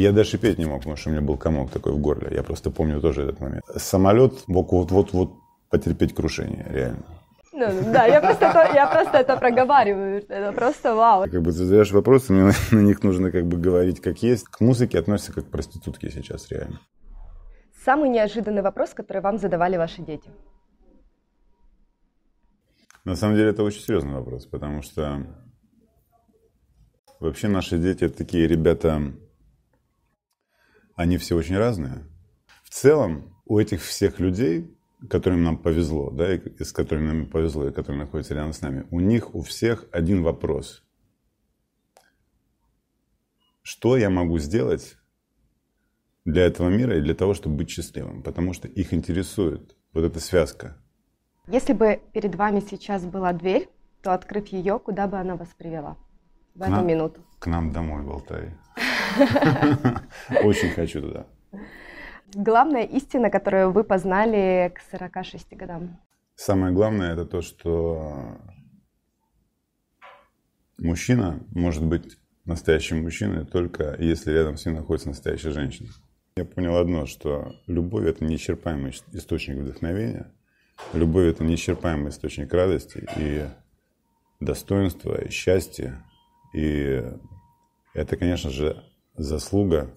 я даже петь не мог, потому что у меня был комок такой в горле. Я просто помню тоже этот момент. Самолет мог вот-вот-вот потерпеть крушение, реально. Ну, да, я просто, это, я просто это проговариваю, это просто вау. Как бы задаешь вопросы, мне на, на них нужно как бы говорить как есть. К музыке относятся как к проститутке сейчас, реально. Самый неожиданный вопрос, который вам задавали ваши дети? На самом деле это очень серьезный вопрос, потому что вообще наши дети это такие ребята, они все очень разные. В целом, у этих всех людей, которым нам повезло, да, и, и с которыми нам повезло, и которые находятся рядом с нами, у них у всех один вопрос. Что я могу сделать для этого мира и для того, чтобы быть счастливым? Потому что их интересует вот эта связка. Если бы перед вами сейчас была дверь, то, открыв ее, куда бы она вас привела в к эту нам, минуту? К нам домой, болтай. Очень хочу туда. Главная истина, которую вы познали к 46 годам? Самое главное это то, что мужчина может быть настоящим мужчиной только если рядом с ним находится настоящая женщина. Я понял одно, что любовь – это неисчерпаемый источник вдохновения, любовь – это неисчерпаемый источник радости и достоинства, и счастья. И это, конечно же, заслуга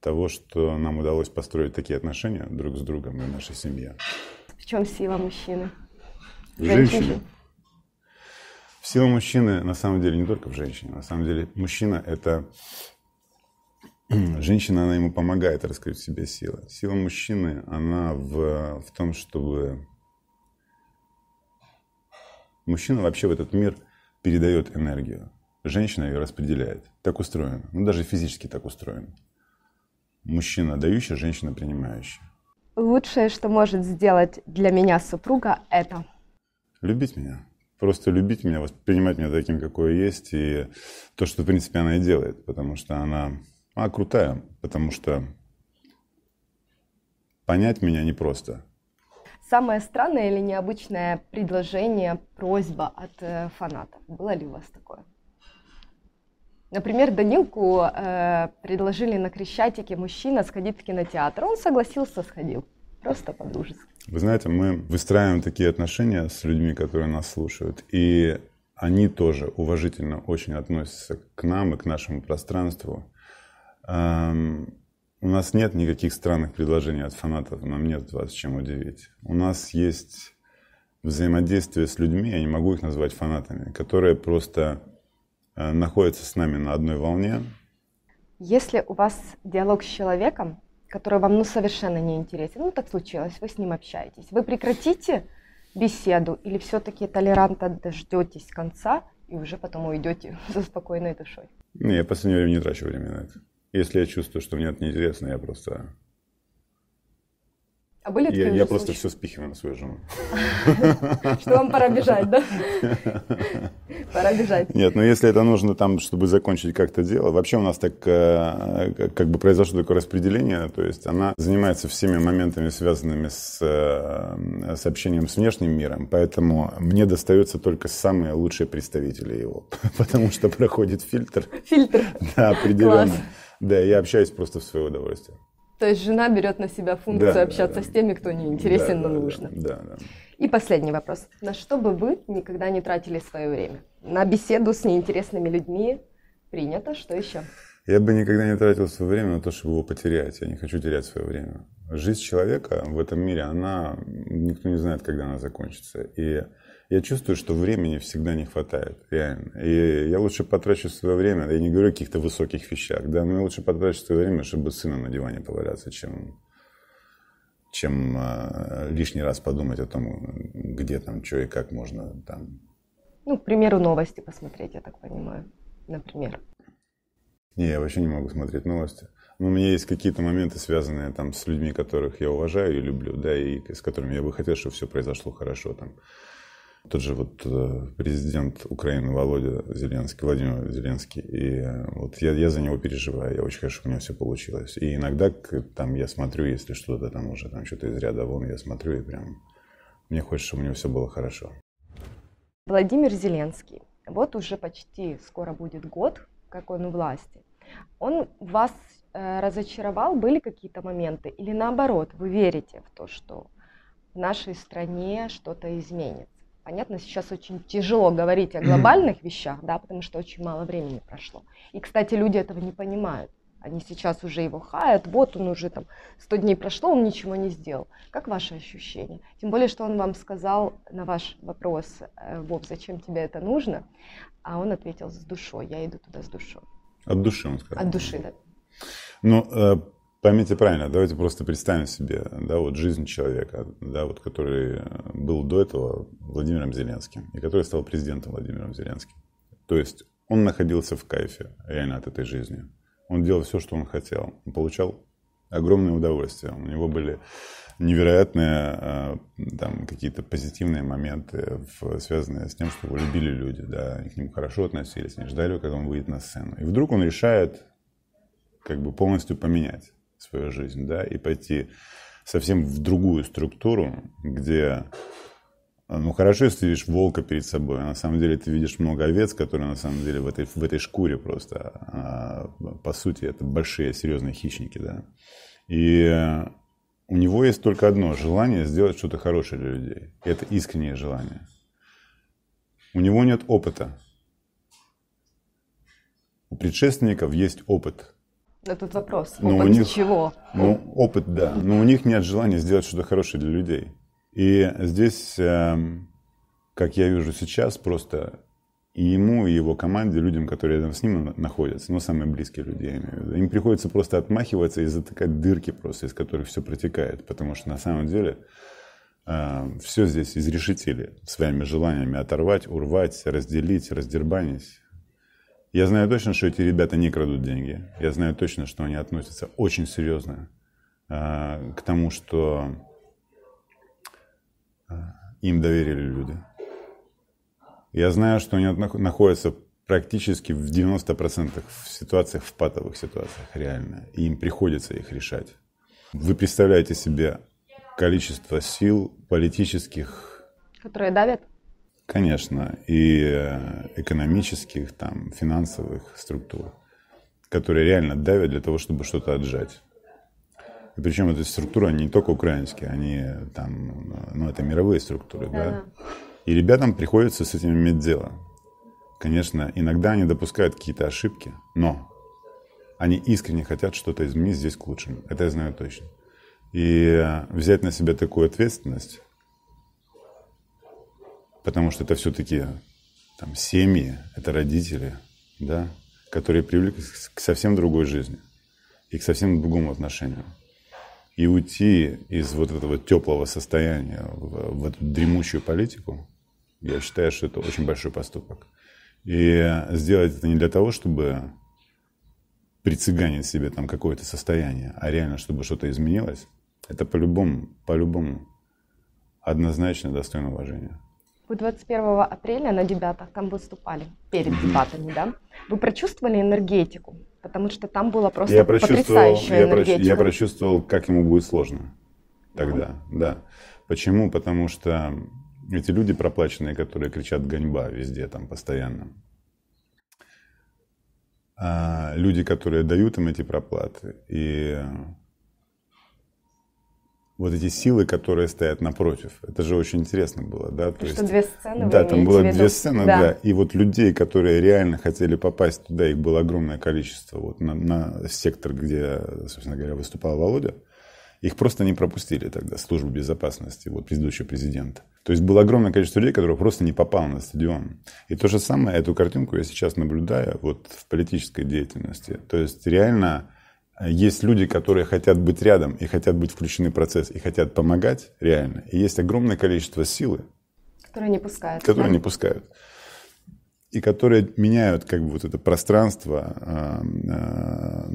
того, что нам удалось построить такие отношения друг с другом и нашей семье. В чем сила мужчины? В женщине. Сила мужчины на самом деле не только в женщине. На самом деле мужчина это женщина, она ему помогает раскрыть в себе силы. Сила мужчины, она в, в том, чтобы мужчина вообще в этот мир передает энергию женщина ее распределяет. Так устроено. Ну, даже физически так устроено. Мужчина дающий, женщина принимающая. Лучшее, что может сделать для меня супруга, это... Любить меня. Просто любить меня, воспринимать меня таким, какой я есть. И то, что, в принципе, она и делает. Потому что она... а крутая. Потому что понять меня непросто. Самое странное или необычное предложение, просьба от э, фанатов. Было ли у вас такое? Например, Данилку э, предложили на Крещатике мужчина сходить в кинотеатр. Он согласился, сходил. Просто по Вы знаете, мы выстраиваем такие отношения с людьми, которые нас слушают. И они тоже уважительно очень относятся к нам и к нашему пространству. Эм, у нас нет никаких странных предложений от фанатов, нам нет вас чем удивить. У нас есть взаимодействие с людьми, я не могу их назвать фанатами, которые просто Э, находится с нами на одной волне. Если у вас диалог с человеком, который вам ну, совершенно не интересен, ну так случилось, вы с ним общаетесь, вы прекратите беседу или все-таки толерантно дождетесь конца и уже потом уйдете со спокойной душой? Не, я в последнее время не трачу время на это. Если я чувствую, что мне это неинтересно, я просто а были такие Я, я просто все спихиваю на свою жену. Что вам пора бежать, да? Пора бежать. Нет, но ну, если это нужно там, чтобы закончить как-то дело. Вообще у нас так э, как бы произошло такое распределение. То есть она занимается всеми моментами, связанными с, э, сообщением с внешним миром. Поэтому мне достаются только самые лучшие представители его. Потому что проходит фильтр. Фильтр. Да, определенно. Да, я общаюсь просто в свое удовольствие. То есть жена берет на себя функцию да, общаться да, да. с теми, кто не интересен, да, но да, нужно. Да, да, да. И последний вопрос. На что бы вы никогда не тратили свое время? На беседу с неинтересными людьми принято, что еще? Я бы никогда не тратил свое время на то, чтобы его потерять. Я не хочу терять свое время. Жизнь человека в этом мире, она никто не знает, когда она закончится. И я чувствую, что времени всегда не хватает, реально. И я лучше потрачу свое время, я не говорю о каких-то высоких вещах, да, но я лучше потрачу свое время, чтобы с сыном на диване поваляться, чем, чем э, лишний раз подумать о том, где там, что и как можно там. Ну, к примеру, новости посмотреть, я так понимаю, например. Не, я вообще не могу смотреть новости. Но ну, у меня есть какие-то моменты, связанные там с людьми, которых я уважаю и люблю, да, и с которыми я бы хотел, чтобы все произошло хорошо там тот же вот э, президент Украины Володя Зеленский, Владимир Зеленский. И э, вот я, я за него переживаю. Я очень хорошо у него все получилось. И иногда там я смотрю, если что-то там уже там что-то из ряда вон, я смотрю и прям мне хочется, чтобы у него все было хорошо. Владимир Зеленский. Вот уже почти скоро будет год, как он у власти. Он вас э, разочаровал? Были какие-то моменты? Или наоборот, вы верите в то, что в нашей стране что-то изменится? Понятно, сейчас очень тяжело говорить о глобальных вещах, да, потому что очень мало времени прошло. И, кстати, люди этого не понимают. Они сейчас уже его хаят, вот он уже там 100 дней прошло, он ничего не сделал. Как ваши ощущения? Тем более, что он вам сказал на ваш вопрос, Боб, э, зачем тебе это нужно? А он ответил с душой, я иду туда с душой. От души он сказал. От души, да. Но ну, э, Поймите правильно, давайте просто представим себе, да, вот жизнь человека, да, вот который э, был до этого Владимиром Зеленским, и который стал президентом Владимиром Зеленским. То есть он находился в кайфе реально от этой жизни. Он делал все, что он хотел. Он получал огромное удовольствие. У него были невероятные э, там, какие-то позитивные моменты, связанные с тем, что его любили люди, да, и к нему хорошо относились, они ждали, когда он выйдет на сцену. И вдруг он решает как бы полностью поменять свою жизнь, да, и пойти совсем в другую структуру, где а, ну хорошо, если ты видишь волка перед собой, а на самом деле ты видишь много овец, которые на самом деле в этой, в этой шкуре просто, а, по сути, это большие серьезные хищники, да. И у него есть только одно желание сделать что-то хорошее для людей. Это искреннее желание. У него нет опыта. У предшественников есть опыт – этот вопрос. Но ну, опыт у них, чего? Ну, опыт, да. Но ну, у них нет желания сделать что-то хорошее для людей. И здесь, эм, как я вижу сейчас, просто и ему, и его команде, людям, которые рядом с ним находятся, ну, самые близкие люди, я имею в виду, им приходится просто отмахиваться и затыкать дырки просто, из которых все протекает, потому что на самом деле э, эм, все здесь изрешетили своими желаниями оторвать, урвать, разделить, раздербанить. Я знаю точно, что эти ребята не крадут деньги. Я знаю точно, что они относятся очень серьезно э, к тому, что а, им доверили люди. Я знаю, что они находятся практически в 90% в ситуациях, в патовых ситуациях реально. И им приходится их решать. Вы представляете себе количество сил политических... Которые давят? Конечно, и э, экономических, там, финансовых структур, которые реально давят для того, чтобы что-то отжать. И причем эта структура не только украинские, они там, ну, ну это мировые структуры, да. да? И ребятам приходится с этим иметь дело. Конечно, иногда они допускают какие-то ошибки, но они искренне хотят что-то изменить здесь к лучшему. Это я знаю точно. И э, взять на себя такую ответственность, потому что это все-таки там, семьи, это родители, да, которые привлекли к совсем другой жизни и к совсем другому отношению. И уйти из вот этого теплого состояния в, в эту дремучую политику, я считаю, что это очень большой поступок. И сделать это не для того, чтобы прицыганить себе там какое-то состояние, а реально, чтобы что-то изменилось, это по-любому, по-любому однозначно достойно уважения. Вы 21 апреля на дебатах там выступали, перед дебатами, да? Вы прочувствовали энергетику, потому что там было просто я потрясающая я энергетика. я прочувствовал, как ему будет сложно тогда, да. да. Почему? Потому что эти люди проплаченные, которые кричат «гоньба» везде там постоянно, а люди, которые дают им эти проплаты и вот эти силы, которые стоят напротив. Это же очень интересно было, да? То что есть, две сцены? Да, там было две сцены, да. да. И вот людей, которые реально хотели попасть туда, их было огромное количество. Вот на, на сектор, где, собственно говоря, выступал Володя, их просто не пропустили тогда службу безопасности, вот предыдущий президент. То есть было огромное количество людей, которые просто не попало на стадион. И то же самое, эту картинку я сейчас наблюдаю вот в политической деятельности. То есть реально Э, есть люди, которые хотят быть рядом и хотят быть включены в процесс и хотят помогать реально. И есть огромное количество силы, которые не пускают, которые да? не пускают и которые меняют как бы вот это пространство э, э,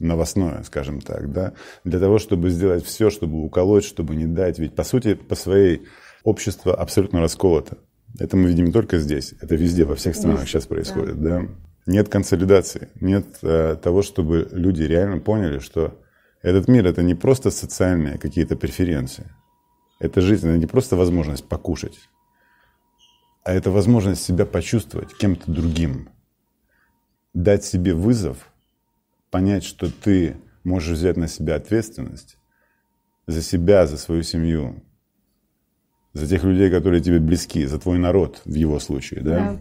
новостное, скажем так, да, для того, чтобы сделать все, чтобы уколоть, чтобы не дать. Ведь по сути по своей общество абсолютно расколото. Это мы видим не только здесь, это везде, во всех странах сейчас происходит, да. да? нет консолидации, нет э, того, чтобы люди реально поняли, что этот мир это не просто социальные какие-то преференции, это жизнь, это не просто возможность покушать, а это возможность себя почувствовать кем-то другим, дать себе вызов, понять, что ты можешь взять на себя ответственность за себя, за свою семью, за тех людей, которые тебе близки, за твой народ в его случае, да? да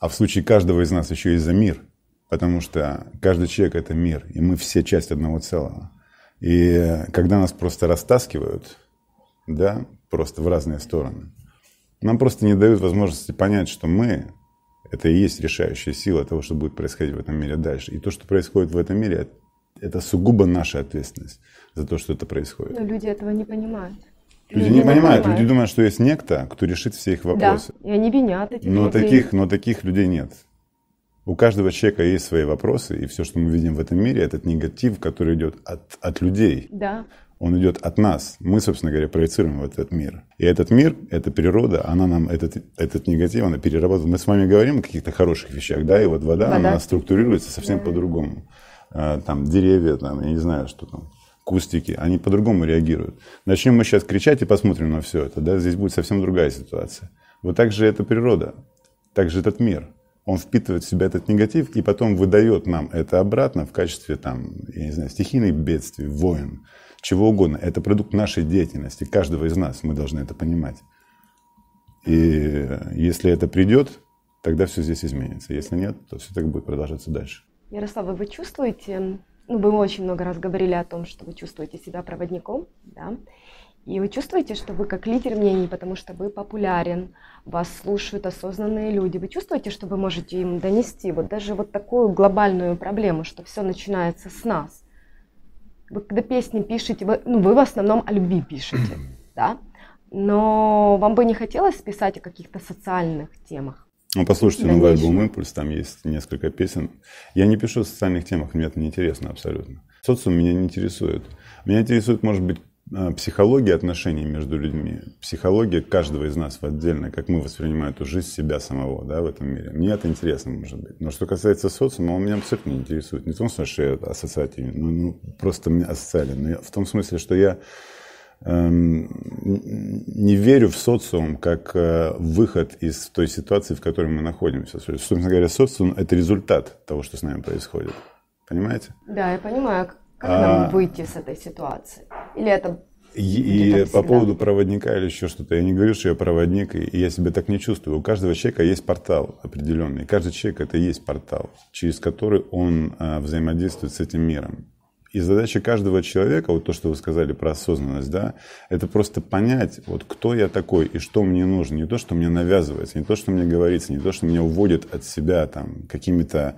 а в случае каждого из нас еще и за мир, потому что каждый человек – это мир, и мы все часть одного целого. И когда нас просто растаскивают, да, просто в разные стороны, нам просто не дают возможности понять, что мы – это и есть решающая сила того, что будет происходить в этом мире дальше. И то, что происходит в этом мире, это сугубо наша ответственность за то, что это происходит. Но люди этого не понимают. Люди, люди не понимают, понимают, люди думают, что есть некто, кто решит все их вопросы. Да, и они винят этих но людей. Таких, но таких людей нет. У каждого человека есть свои вопросы, и все, что мы видим в этом мире, этот негатив, который идет от, от людей. Да. Он идет от нас. Мы, собственно говоря, проецируем в этот мир. И этот мир, эта природа, она нам этот, этот негатив, она перерабатывает. Мы с вами говорим о каких-то хороших вещах, да, и вот вода, вода. она структурируется совсем да. по-другому. Э, там деревья, там, я не знаю, что там кустики, они по-другому реагируют. Начнем мы сейчас кричать и посмотрим на все это, да, здесь будет совсем другая ситуация. Вот так же эта природа, так же этот мир. Он впитывает в себя этот негатив и потом выдает нам это обратно в качестве, там, я не знаю, стихийных бедствий, войн, чего угодно. Это продукт нашей деятельности, каждого из нас, мы должны это понимать. И если это придет, тогда все здесь изменится. Если нет, то все так будет продолжаться дальше. Ярослава, вы чувствуете ну, вы очень много раз говорили о том, что вы чувствуете себя проводником, да, и вы чувствуете, что вы как лидер мнений, потому что вы популярен, вас слушают осознанные люди, вы чувствуете, что вы можете им донести вот даже вот такую глобальную проблему, что все начинается с нас. Вы когда песни пишете, вы, ну, вы в основном о любви пишете, да, но вам бы не хотелось писать о каких-то социальных темах? Ну, послушайте новый альбом «Импульс», там есть несколько песен. Я не пишу о социальных темах, мне это не интересно абсолютно. Социум меня не интересует. Меня интересует, может быть, э, психология отношений между людьми, психология каждого из нас в отдельно, как мы воспринимаем эту жизнь себя самого да, в этом мире. Мне это интересно, может быть. Но что касается социума, он меня абсолютно не интересует. Не в том смысле, что я ассоциативен, ну, ну просто меня ассоциален, но я, в том смысле, что я Эм, не верю в социум как э, выход из той ситуации, в которой мы находимся. Собственно говоря, социум – это результат того, что с нами происходит. Понимаете? Да, я понимаю. Как а... нам выйти с этой ситуации? Или это и, и по поводу проводника или еще что-то. Я не говорю, что я проводник, и я себя так не чувствую. У каждого человека есть портал определенный. Каждый человек это и есть портал, через который он а, взаимодействует с этим миром. И задача каждого человека, вот то, что вы сказали про осознанность, да, это просто понять, вот кто я такой и что мне нужно. Не то, что мне навязывается, не то, что мне говорится, не то, что меня уводит от себя там какими-то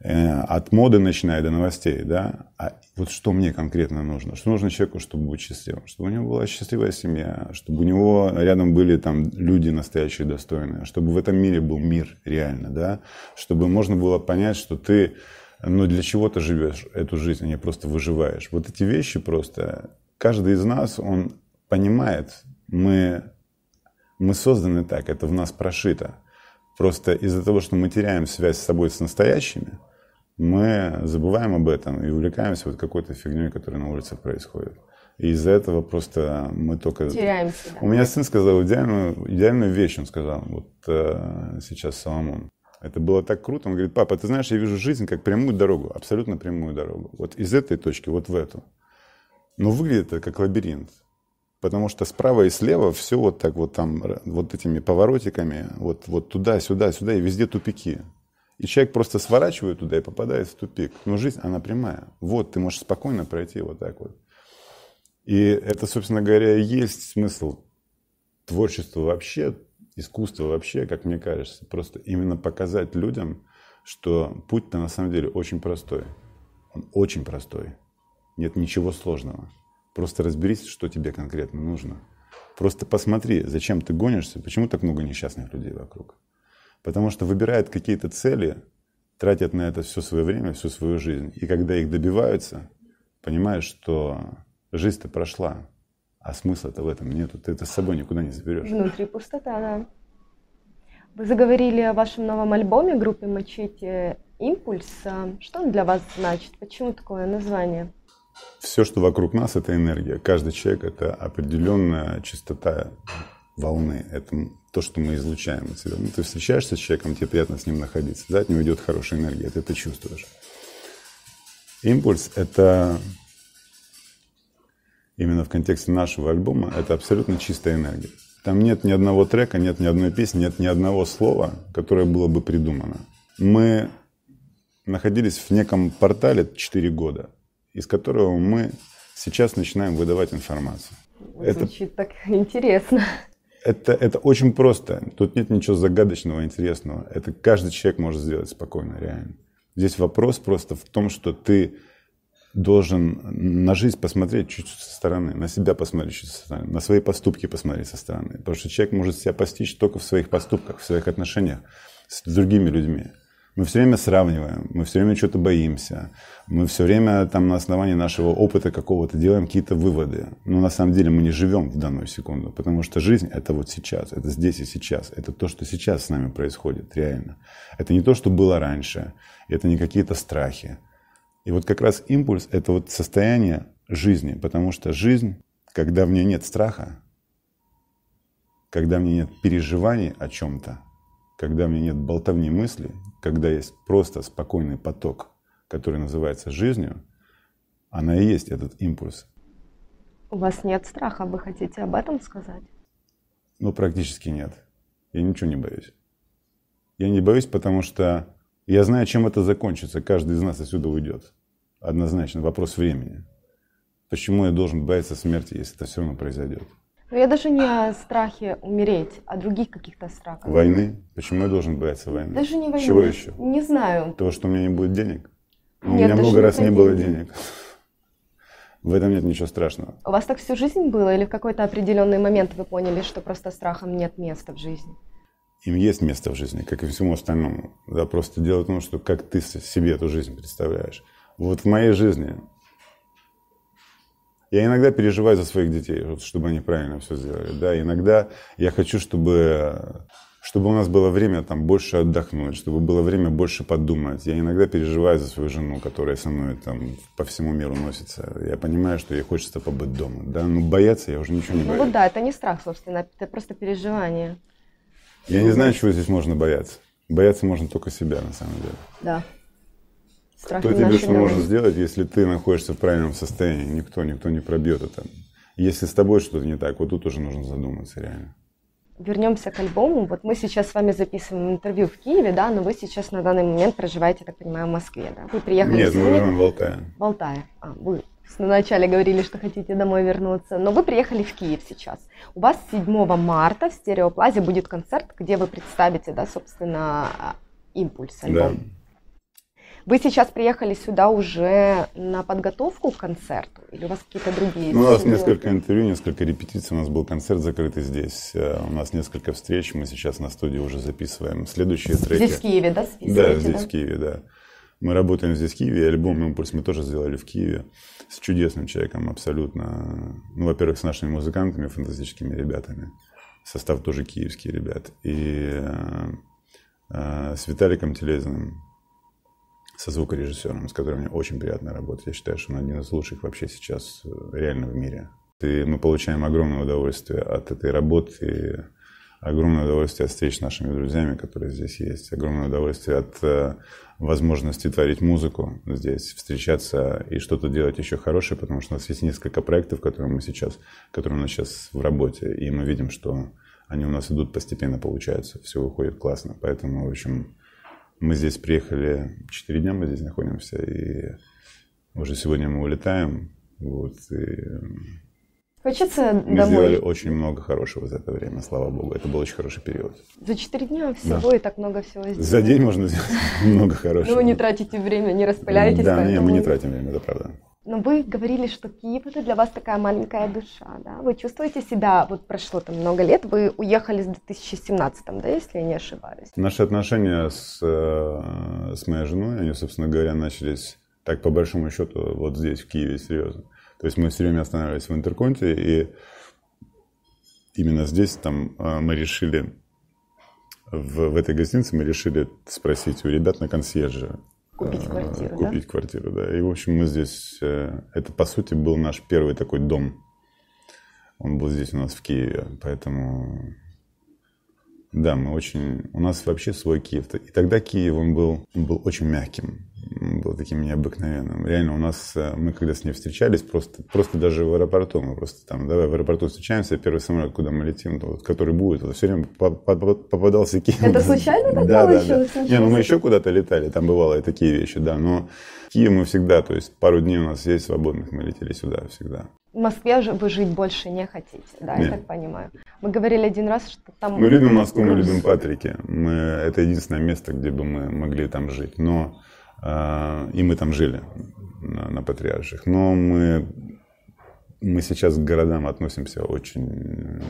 э, от моды начиная до новостей, да, а вот что мне конкретно нужно, что нужно человеку, чтобы быть счастливым, чтобы у него была счастливая семья, чтобы у него рядом были там люди настоящие достойные, чтобы в этом мире был мир реально, да, чтобы можно было понять, что ты но «Ну, для чего ты живешь эту жизнь, а не просто выживаешь. Вот эти вещи просто, каждый из нас, он понимает, мы, мы созданы так, это в нас прошито. Просто из-за того, что мы теряем связь с собой, с настоящими, мы забываем об этом и увлекаемся вот какой-то фигней, которая на улице происходит. И из-за этого просто мы только... Теряемся. У меня сын сказал идеальную, идеальную вещь, он сказал, вот э, сейчас Соломон. Это было так круто. Он говорит, папа, ты знаешь, я вижу жизнь как прямую дорогу, абсолютно прямую дорогу. Вот из этой точки, вот в эту. Но выглядит это как лабиринт. Потому что справа и слева все вот так вот там, вот этими поворотиками, вот, вот туда, сюда, сюда, и везде тупики. И человек просто сворачивает туда и попадает в тупик. Но жизнь, она прямая. Вот, ты можешь спокойно пройти вот так вот. И это, собственно говоря, и есть смысл творчества вообще, искусство вообще, как мне кажется, просто именно показать людям, что путь-то на самом деле очень простой. Он очень простой. Нет ничего сложного. Просто разберись, что тебе конкретно нужно. Просто посмотри, зачем ты гонишься, почему так много несчастных людей вокруг. Потому что выбирают какие-то цели, тратят на это все свое время, всю свою жизнь. И когда их добиваются, понимаешь, что жизнь-то прошла, а смысла-то в этом нету. Ты это с собой никуда не заберешь. Внутри пустота, да. Вы заговорили о вашем новом альбоме группы Мачете «Импульс». А что он для вас значит? Почему такое название? Все, что вокруг нас, это энергия. Каждый человек – это определенная частота волны. Это то, что мы излучаем от себя. Ну, ты встречаешься с человеком, тебе приятно с ним находиться. Да, от него идет хорошая энергия, ты это чувствуешь. Импульс – это именно в контексте нашего альбома, это абсолютно чистая энергия. Там нет ни одного трека, нет ни одной песни, нет ни одного слова, которое было бы придумано. Мы находились в неком портале 4 года, из которого мы сейчас начинаем выдавать информацию. Звучит это, так интересно. Это, это очень просто. Тут нет ничего загадочного, интересного. Это каждый человек может сделать спокойно, реально. Здесь вопрос просто в том, что ты должен на жизнь посмотреть чуть-чуть со стороны, на себя посмотреть чуть чуть со стороны, на свои поступки посмотреть со стороны. Потому что человек может себя постичь только в своих поступках, в своих отношениях с другими людьми. Мы все время сравниваем, мы все время что-то боимся, мы все время там на основании нашего опыта какого-то делаем какие-то выводы. Но на самом деле мы не живем в данную секунду, потому что жизнь это вот сейчас, это здесь и сейчас, это то, что сейчас с нами происходит реально. Это не то, что было раньше, это не какие-то страхи, и вот как раз импульс – это вот состояние жизни, потому что жизнь, когда в ней нет страха, когда в ней нет переживаний о чем-то, когда в ней нет болтовни мыслей, когда есть просто спокойный поток, который называется жизнью, она и есть этот импульс. У вас нет страха, вы хотите об этом сказать? Ну, практически нет. Я ничего не боюсь. Я не боюсь, потому что я знаю, чем это закончится. Каждый из нас отсюда уйдет. Однозначно. Вопрос времени. Почему я должен бояться смерти, если это все равно произойдет? Но ну, я даже не о страхе умереть, а других каких-то страхах. Войны? Почему я должен бояться войны? Даже не войны. Чего еще? Не знаю. То, что у меня не будет денег? Ну, нет, у меня много не раз не было денег. В этом нет ничего страшного. У вас так всю жизнь было или в какой-то определенный момент вы поняли, что просто страхом нет места в жизни? им есть место в жизни, как и всему остальному. Да, просто дело в том, что как ты себе эту жизнь представляешь. Вот в моей жизни я иногда переживаю за своих детей, вот, чтобы они правильно все сделали. Да, иногда я хочу, чтобы, чтобы у нас было время там больше отдохнуть, чтобы было время больше подумать. Я иногда переживаю за свою жену, которая со мной там по всему миру носится. Я понимаю, что ей хочется побыть дома. Да, ну бояться я уже ничего не ну боюсь. Ну вот да, это не страх, собственно, это просто переживание. Я не знаю, чего здесь можно бояться. Бояться можно только себя, на самом деле. Да. Страх Кто тебе что может сделать, если ты находишься в правильном состоянии? Никто, никто не пробьет это. Если с тобой что-то не так, вот тут уже нужно задуматься реально. Вернемся к альбому. Вот мы сейчас с вами записываем интервью в Киеве, да, но вы сейчас на данный момент проживаете, так понимаю, в Москве, да? Вы приехали Нет, мы живем в Алтае. В Алтае. А, вы Вначале говорили, что хотите домой вернуться, но вы приехали в Киев сейчас. У вас 7 марта в Стереоплазе будет концерт, где вы представите, да, собственно, а, импульс альбом. Да. Вы сейчас приехали сюда уже на подготовку к концерту? Или у вас какие-то другие? Ну, у нас несколько интервью, несколько репетиций. У нас был концерт закрытый здесь. Э, у нас несколько встреч. Мы сейчас на студии уже записываем следующие треки. Здесь в Киеве, да? Да, здесь да? в Киеве, да. Мы работаем здесь в Киеве, альбом «Импульс» мы тоже сделали в Киеве с чудесным человеком абсолютно. Ну, во-первых, с нашими музыкантами, фантастическими ребятами. Состав тоже киевские ребят. И э, э, с Виталиком Телезиным, со звукорежиссером, с которым мне очень приятно работать. Я считаю, что он один из лучших вообще сейчас э, реально в мире. И мы получаем огромное удовольствие от этой работы огромное удовольствие от встреч с нашими друзьями, которые здесь есть, огромное удовольствие от э, возможности творить музыку здесь, встречаться и что-то делать еще хорошее, потому что у нас есть несколько проектов, которые мы сейчас, которые у нас сейчас в работе, и мы видим, что они у нас идут постепенно, получается, все выходит классно, поэтому, в общем, мы здесь приехали, четыре дня мы здесь находимся, и уже сегодня мы улетаем, вот, и Хочется Мы домой. сделали очень много хорошего за это время, слава богу. Это был очень хороший период. За четыре дня всего да. и так много всего сделали. За день можно сделать много хорошего. Ну, вы не тратите время, не распыляетесь. Да, не, мы не тратим время, это правда. Но вы говорили, что Киев это для вас такая маленькая душа, да? Вы чувствуете себя, вот прошло там много лет, вы уехали с 2017, да, если я не ошибаюсь? Наши отношения с, э, с моей женой, они, собственно говоря, начались так по большому счету вот здесь, в Киеве, серьезно. То есть мы все время останавливались в Интерконте, и именно здесь там э, мы решили, в, в этой гостинице мы решили спросить у ребят на консьерже. Купить э, квартиру, Купить да? квартиру, да. И, в общем, мы здесь... Э, это, по сути, был наш первый такой дом. Он был здесь у нас в Киеве, поэтому... Да, мы очень... У нас вообще свой Киев. И тогда Киев, он был, он был очень мягким был таким необыкновенным. Реально, у нас, э, мы когда с ней встречались, просто, просто даже в аэропорту, мы просто там, давай в аэропорту встречаемся, а первый самолет, куда мы летим, то, который будет, вот, все время попадался Киев. Это случайно такое да, да, да. Не, ну мы еще куда-то летали, там бывало и такие вещи, да, но Киев мы всегда, то есть пару дней у нас есть свободных, мы летели сюда всегда. В Москве же вы жить больше не хотите, да, Нет. я так понимаю. Мы говорили один раз, что там... Мы любим Москву, мы любим Патрики. Мы, это единственное место, где бы мы могли там жить. Но а, и мы там жили на, на Патриарших. Но мы, мы сейчас к городам относимся очень...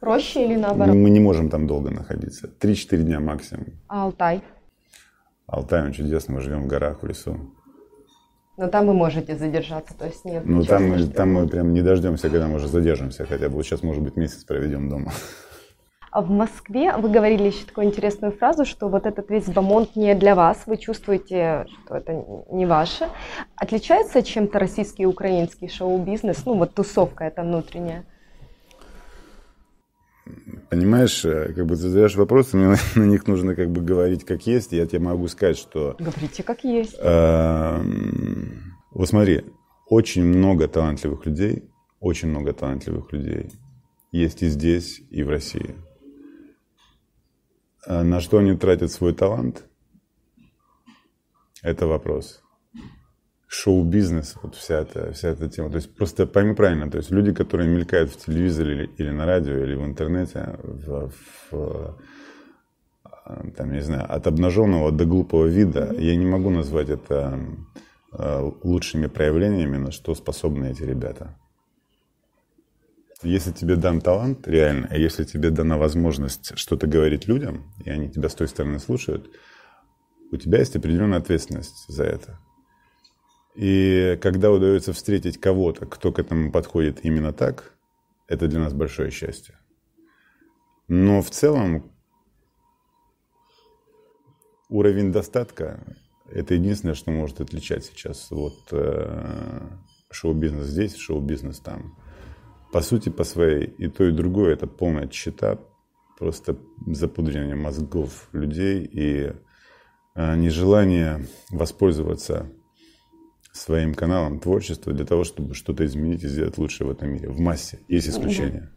Проще или наоборот? Мы не можем там долго находиться. три-четыре дня максимум. А Алтай? Алтай, он чудесный, мы живем в горах, в лесу. Но там вы можете задержаться, то есть нет. Ну там, там мы прям не дождемся, когда мы уже задержимся хотя бы. Вот сейчас, может быть, месяц проведем дома в Москве вы говорили еще такую интересную фразу, что вот этот весь бомонд не для вас, вы чувствуете, что это не ваше. Отличается чем-то российский и украинский шоу-бизнес, ну вот тусовка эта внутренняя? Понимаешь, э, как бы ты задаешь вопросы, мне на них нужно как бы говорить как есть, и я тебе могу сказать, что... Говорите как есть. Эм, вот смотри, очень много талантливых людей, очень много талантливых людей есть и здесь, и в России. А на что они тратят свой талант, это вопрос. Шоу-бизнес, вот вся эта, вся эта тема. То есть просто пойми правильно, то есть люди, которые мелькают в телевизоре или, или на радио, или в интернете, в, в, там, я не знаю, от обнаженного до глупого вида, я не могу назвать это э, лучшими проявлениями, на что способны эти ребята. Если тебе дан талант, реально, а если тебе дана возможность что-то говорить людям, и они тебя с той стороны слушают, у тебя есть определенная ответственность за это. И когда удается встретить кого-то, кто к этому подходит именно так, это для нас большое счастье. Но в целом уровень достатка – это единственное, что может отличать сейчас вот э, шоу-бизнес здесь, шоу-бизнес там по сути, по своей, и то, и другое, это полная чита, просто запудривание мозгов людей и а, нежелание воспользоваться своим каналом творчества для того, чтобы что-то изменить и сделать лучше в этом мире. В массе есть исключения.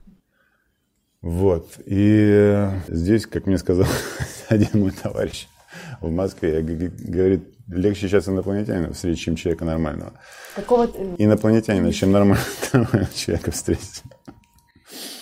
Вот. И э, здесь, как мне сказал один мой товарищ, в Москве. я Говорит, легче сейчас инопланетянина встретить, чем человека нормального. Какого... Инопланетянина, чем нормального человека встретить.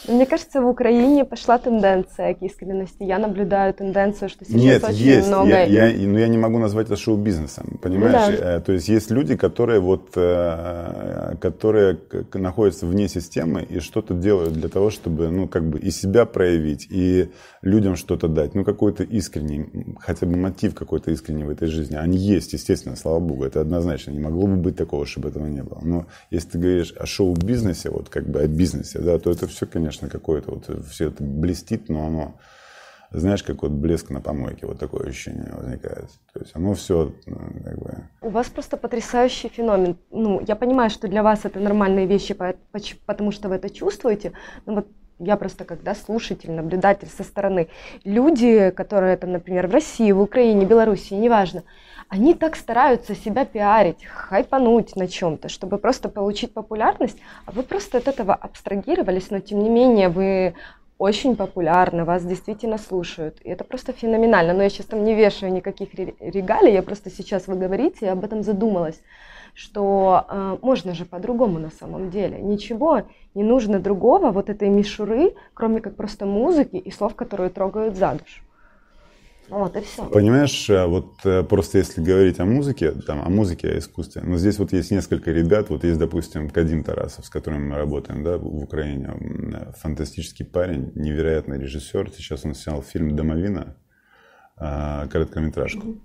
Мне кажется, в Украине пошла тенденция к искренности. Я наблюдаю тенденцию, что сейчас Нет, очень есть. много... Нет, я, я, но ну, я не могу назвать это шоу-бизнесом, понимаешь? Да. Э, то есть есть люди, которые вот, э, которые находятся вне системы и что-то делают для того, чтобы, ну, как бы и себя проявить, и людям что-то дать. Ну, какой-то искренний, хотя бы мотив какой-то искренний в этой жизни. Они есть, естественно, слава богу, это однозначно. Не могло бы быть такого, чтобы этого не было. Но если ты говоришь о шоу-бизнесе, вот как бы о бизнесе, да, то это все, конечно, конечно, какое-то вот э, все это блестит, но оно, знаешь, как вот блеск на помойке, вот такое ощущение возникает. То есть оно все ну, как бы... У вас просто потрясающий феномен. Ну, я понимаю, что для вас это нормальные вещи, потому что вы это чувствуете, но вот я просто когда слушатель, наблюдатель со стороны, люди, которые там, например, в России, в Украине, Белоруссии, неважно, они так стараются себя пиарить, хайпануть на чем-то, чтобы просто получить популярность, а вы просто от этого абстрагировались, но тем не менее вы очень популярны, вас действительно слушают. И это просто феноменально. Но я сейчас там не вешаю никаких регалий, я просто сейчас вы говорите, я об этом задумалась что э, можно же по-другому на самом деле. Ничего не нужно другого вот этой мишуры, кроме как просто музыки и слов, которые трогают за душу. Вот и все. Понимаешь, э, вот э, просто если говорить о музыке, там, о музыке, о искусстве, но здесь вот есть несколько ребят, вот есть, допустим, Кадим Тарасов, с которым мы работаем, да, в Украине, э, фантастический парень, невероятный режиссер, сейчас он снял фильм «Домовина», короткометражку. Mm-hmm.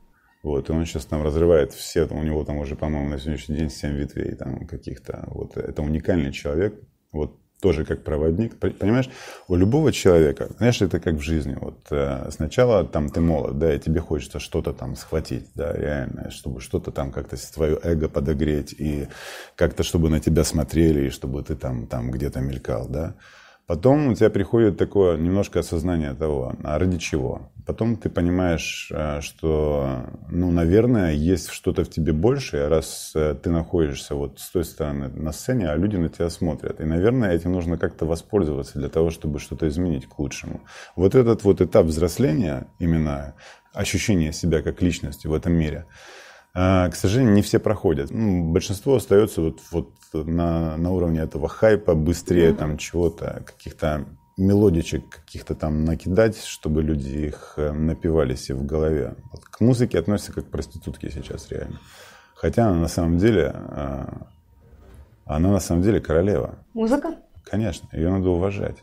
Вот, и он сейчас там разрывает все, у него там уже, по-моему, на сегодняшний день 7 ветвей там каких-то. Вот, это уникальный человек, вот тоже как проводник. Понимаешь, у любого человека, знаешь, это как в жизни. Вот э, сначала там ты молод, да, и тебе хочется что-то там схватить, да, реально, чтобы что-то там как-то твое эго подогреть, и как-то чтобы на тебя смотрели, и чтобы ты там, там где-то мелькал, да. Потом у тебя приходит такое немножко осознание того, а ради чего. Потом ты понимаешь, э, что, ну, наверное, есть что-то в тебе большее, раз э, ты находишься вот с той стороны на сцене, а люди на тебя смотрят. И, наверное, этим нужно как-то воспользоваться для того, чтобы что-то изменить к лучшему. Вот этот вот этап взросления, именно ощущение себя как личности в этом мире – а, к сожалению, не все проходят. Ну, большинство остается вот, вот на, на уровне этого хайпа, быстрее mm-hmm. там чего-то, каких-то мелодичек каких-то там накидать, чтобы люди их э, напивали себе в голове. Вот к музыке относятся как к проститутке сейчас реально. Хотя она на самом деле, а, она на самом деле королева. Музыка? Конечно, ее надо уважать.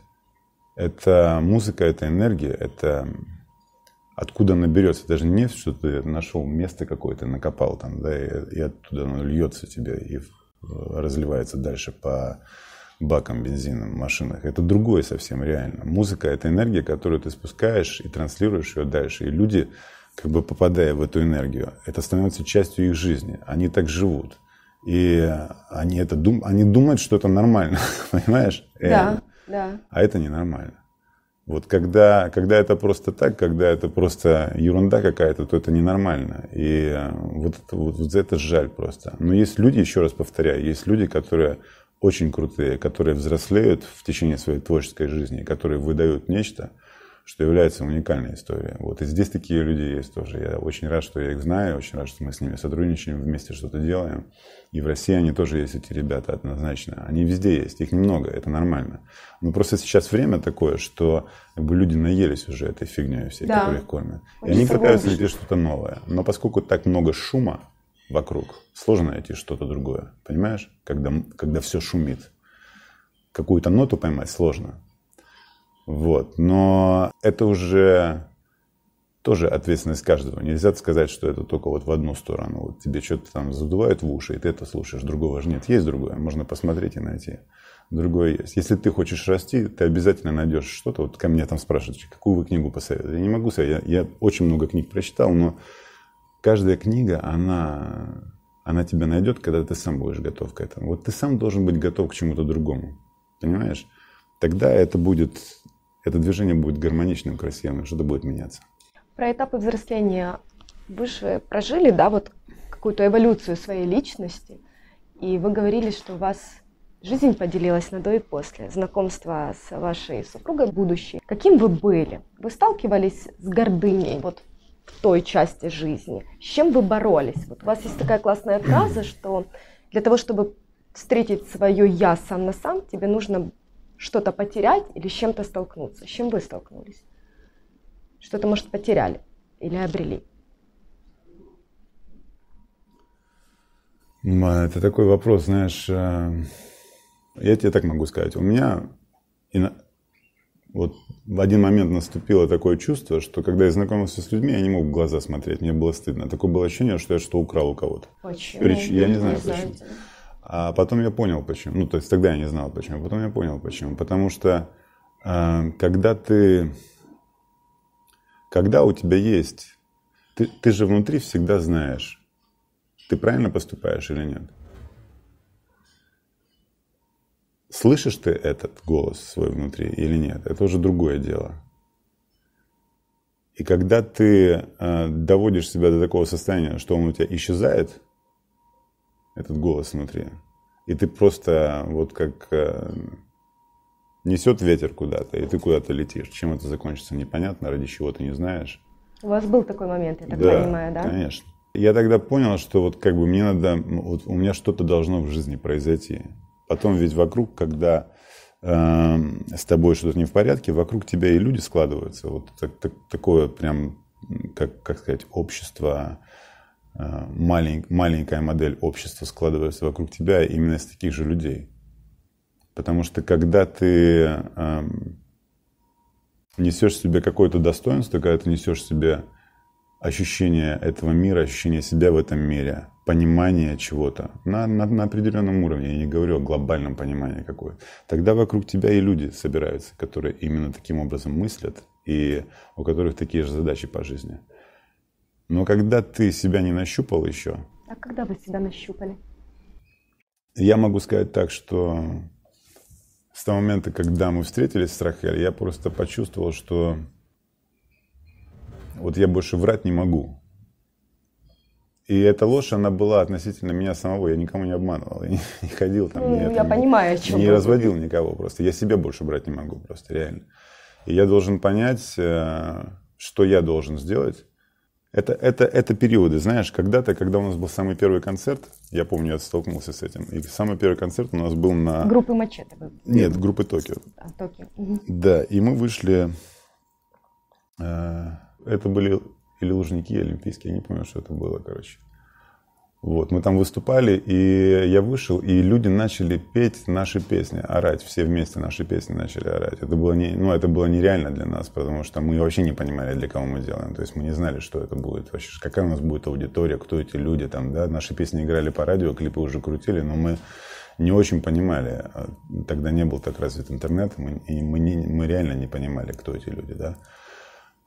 Это музыка, это энергия, это откуда она берется. Это же не нефть, что ты нашел место какое-то, накопал там, да, и, и оттуда оно льется тебе и разливается дальше по бакам бензина в машинах. Это другое совсем реально. Музыка – это энергия, которую ты спускаешь и транслируешь ее дальше. И люди, как бы попадая в эту энергию, это становится частью их жизни. Они так живут. И они, это дум... они думают, что это нормально, понимаешь? Да, да. А это ненормально. Вот когда, когда это просто так, когда это просто ерунда какая-то, то это ненормально. И э, вот, это, вот, вот за это жаль просто. Но есть люди, еще раз повторяю, есть люди, которые очень крутые, которые взрослеют в течение своей творческой жизни, которые выдают нечто, что является уникальной историей. Вот. И здесь такие люди есть тоже. Я очень рад, что я их знаю, очень рад, что мы с ними сотрудничаем, вместе что-то делаем. И в России они тоже есть, эти ребята, однозначно. Они везде есть, их немного, это нормально. Но просто сейчас время такое, что как бы, люди наелись уже этой фигней всей, да. которую их кормят. И они пытаются найти что-то новое. Но поскольку так много шума вокруг, сложно найти что-то другое. Понимаешь? Когда, когда все шумит. Какую-то ноту поймать сложно. Вот. Но это уже тоже ответственность каждого. Нельзя сказать, что это только вот в одну сторону. Вот тебе что-то там задувают в уши, и ты это слушаешь. Другого же нет. Есть другое. Можно посмотреть и найти. Другое есть. Если ты хочешь расти, ты обязательно найдешь что-то. Вот ко мне там спрашивают, какую вы книгу посоветуете. Я не могу советовать. Я, я очень много книг прочитал, но каждая книга, она, она тебя найдет, когда ты сам будешь готов к этому. Вот ты сам должен быть готов к чему-то другому. Понимаешь? Тогда это будет это движение будет гармоничным, красивым, что-то будет меняться. Про этапы взросления. Вы же прожили, да, вот какую-то эволюцию своей личности, и вы говорили, что у вас жизнь поделилась на до и после, знакомства с вашей супругой будущей. Каким вы были? Вы сталкивались с гордыней вот в той части жизни? С чем вы боролись? Вот у вас есть такая классная фраза, что для того, чтобы встретить свое «я» сам на сам, тебе нужно что-то потерять или с чем-то столкнуться. С чем вы столкнулись? Что-то, может, потеряли или обрели? Это такой вопрос, знаешь, э, я тебе так могу сказать. У меня вот в один момент наступило такое чувство, что когда я знакомился с людьми, я не мог в глаза смотреть, мне было стыдно. Такое было ощущение, что я что украл у кого-то. Почему? Я не, ну, не знаю, почему. А потом я понял почему. Ну, то есть тогда я не знал почему. Потом я понял почему. Потому что э, когда ты... Когда у тебя есть... Ты, ты же внутри всегда знаешь, ты правильно поступаешь или нет. Слышишь ты этот голос свой внутри или нет, это уже другое дело. И когда ты э, доводишь себя до такого состояния, что он у тебя исчезает, этот голос внутри. И ты просто вот как э, несет ветер куда-то, и ты куда-то летишь. Чем это закончится, непонятно, ради чего ты не знаешь. У вас был такой момент, я так да, понимаю, да? конечно. Я тогда понял, что вот как бы мне надо, вот у меня что-то должно в жизни произойти. Потом ведь вокруг, когда э, с тобой что-то не в порядке, вокруг тебя и люди складываются. Вот так, так, такое прям, как, как сказать, общество, Э, малень, маленькая модель общества складывается вокруг тебя именно из таких же людей. Потому что когда ты э, эм, несешь себе какое-то достоинство, когда ты несешь себе ощущение этого мира, ощущение себя в этом мире, понимание чего-то на, на, на определенном уровне, я не говорю о глобальном понимании какое, тогда вокруг тебя и люди собираются, которые именно таким образом мыслят и у которых такие же задачи по жизни. Но когда ты себя не нащупал еще... А когда вы себя нащупали? Я могу сказать так, что с того момента, когда мы встретились с Рахель, я просто почувствовал, что вот я больше врать не могу. И эта ложь, она была относительно меня самого. Я никому не обманывал. Я не, ходил там. Ну, я, там, понимаю, не, о чем. Не разводил никого просто. Я себе больше брать не могу просто, реально. И я должен понять, э, что я должен сделать, это, это, это периоды, знаешь, когда-то, когда у нас был самый первый концерт, я помню, я столкнулся с этим, и самый первый концерт у нас был на... Группы Мачете? Нет, группы Токио. А, Токио. Угу. Да, и мы вышли, э, это были или Лужники, или Олимпийские, я не помню, что это было, короче. Вот, мы там выступали, и я вышел, и люди начали петь наши песни, орать, все вместе наши песни начали орать. Это было, не, ну, это было нереально для нас, потому что мы вообще не понимали, для кого мы делаем. То есть мы не знали, что это будет вообще, какая у нас будет аудитория, кто эти люди там, да. Наши песни играли по радио, клипы уже крутили, но мы не очень понимали. Э, тогда не был так развит интернет, мы, и мы, не, мы реально не понимали, кто эти люди, да.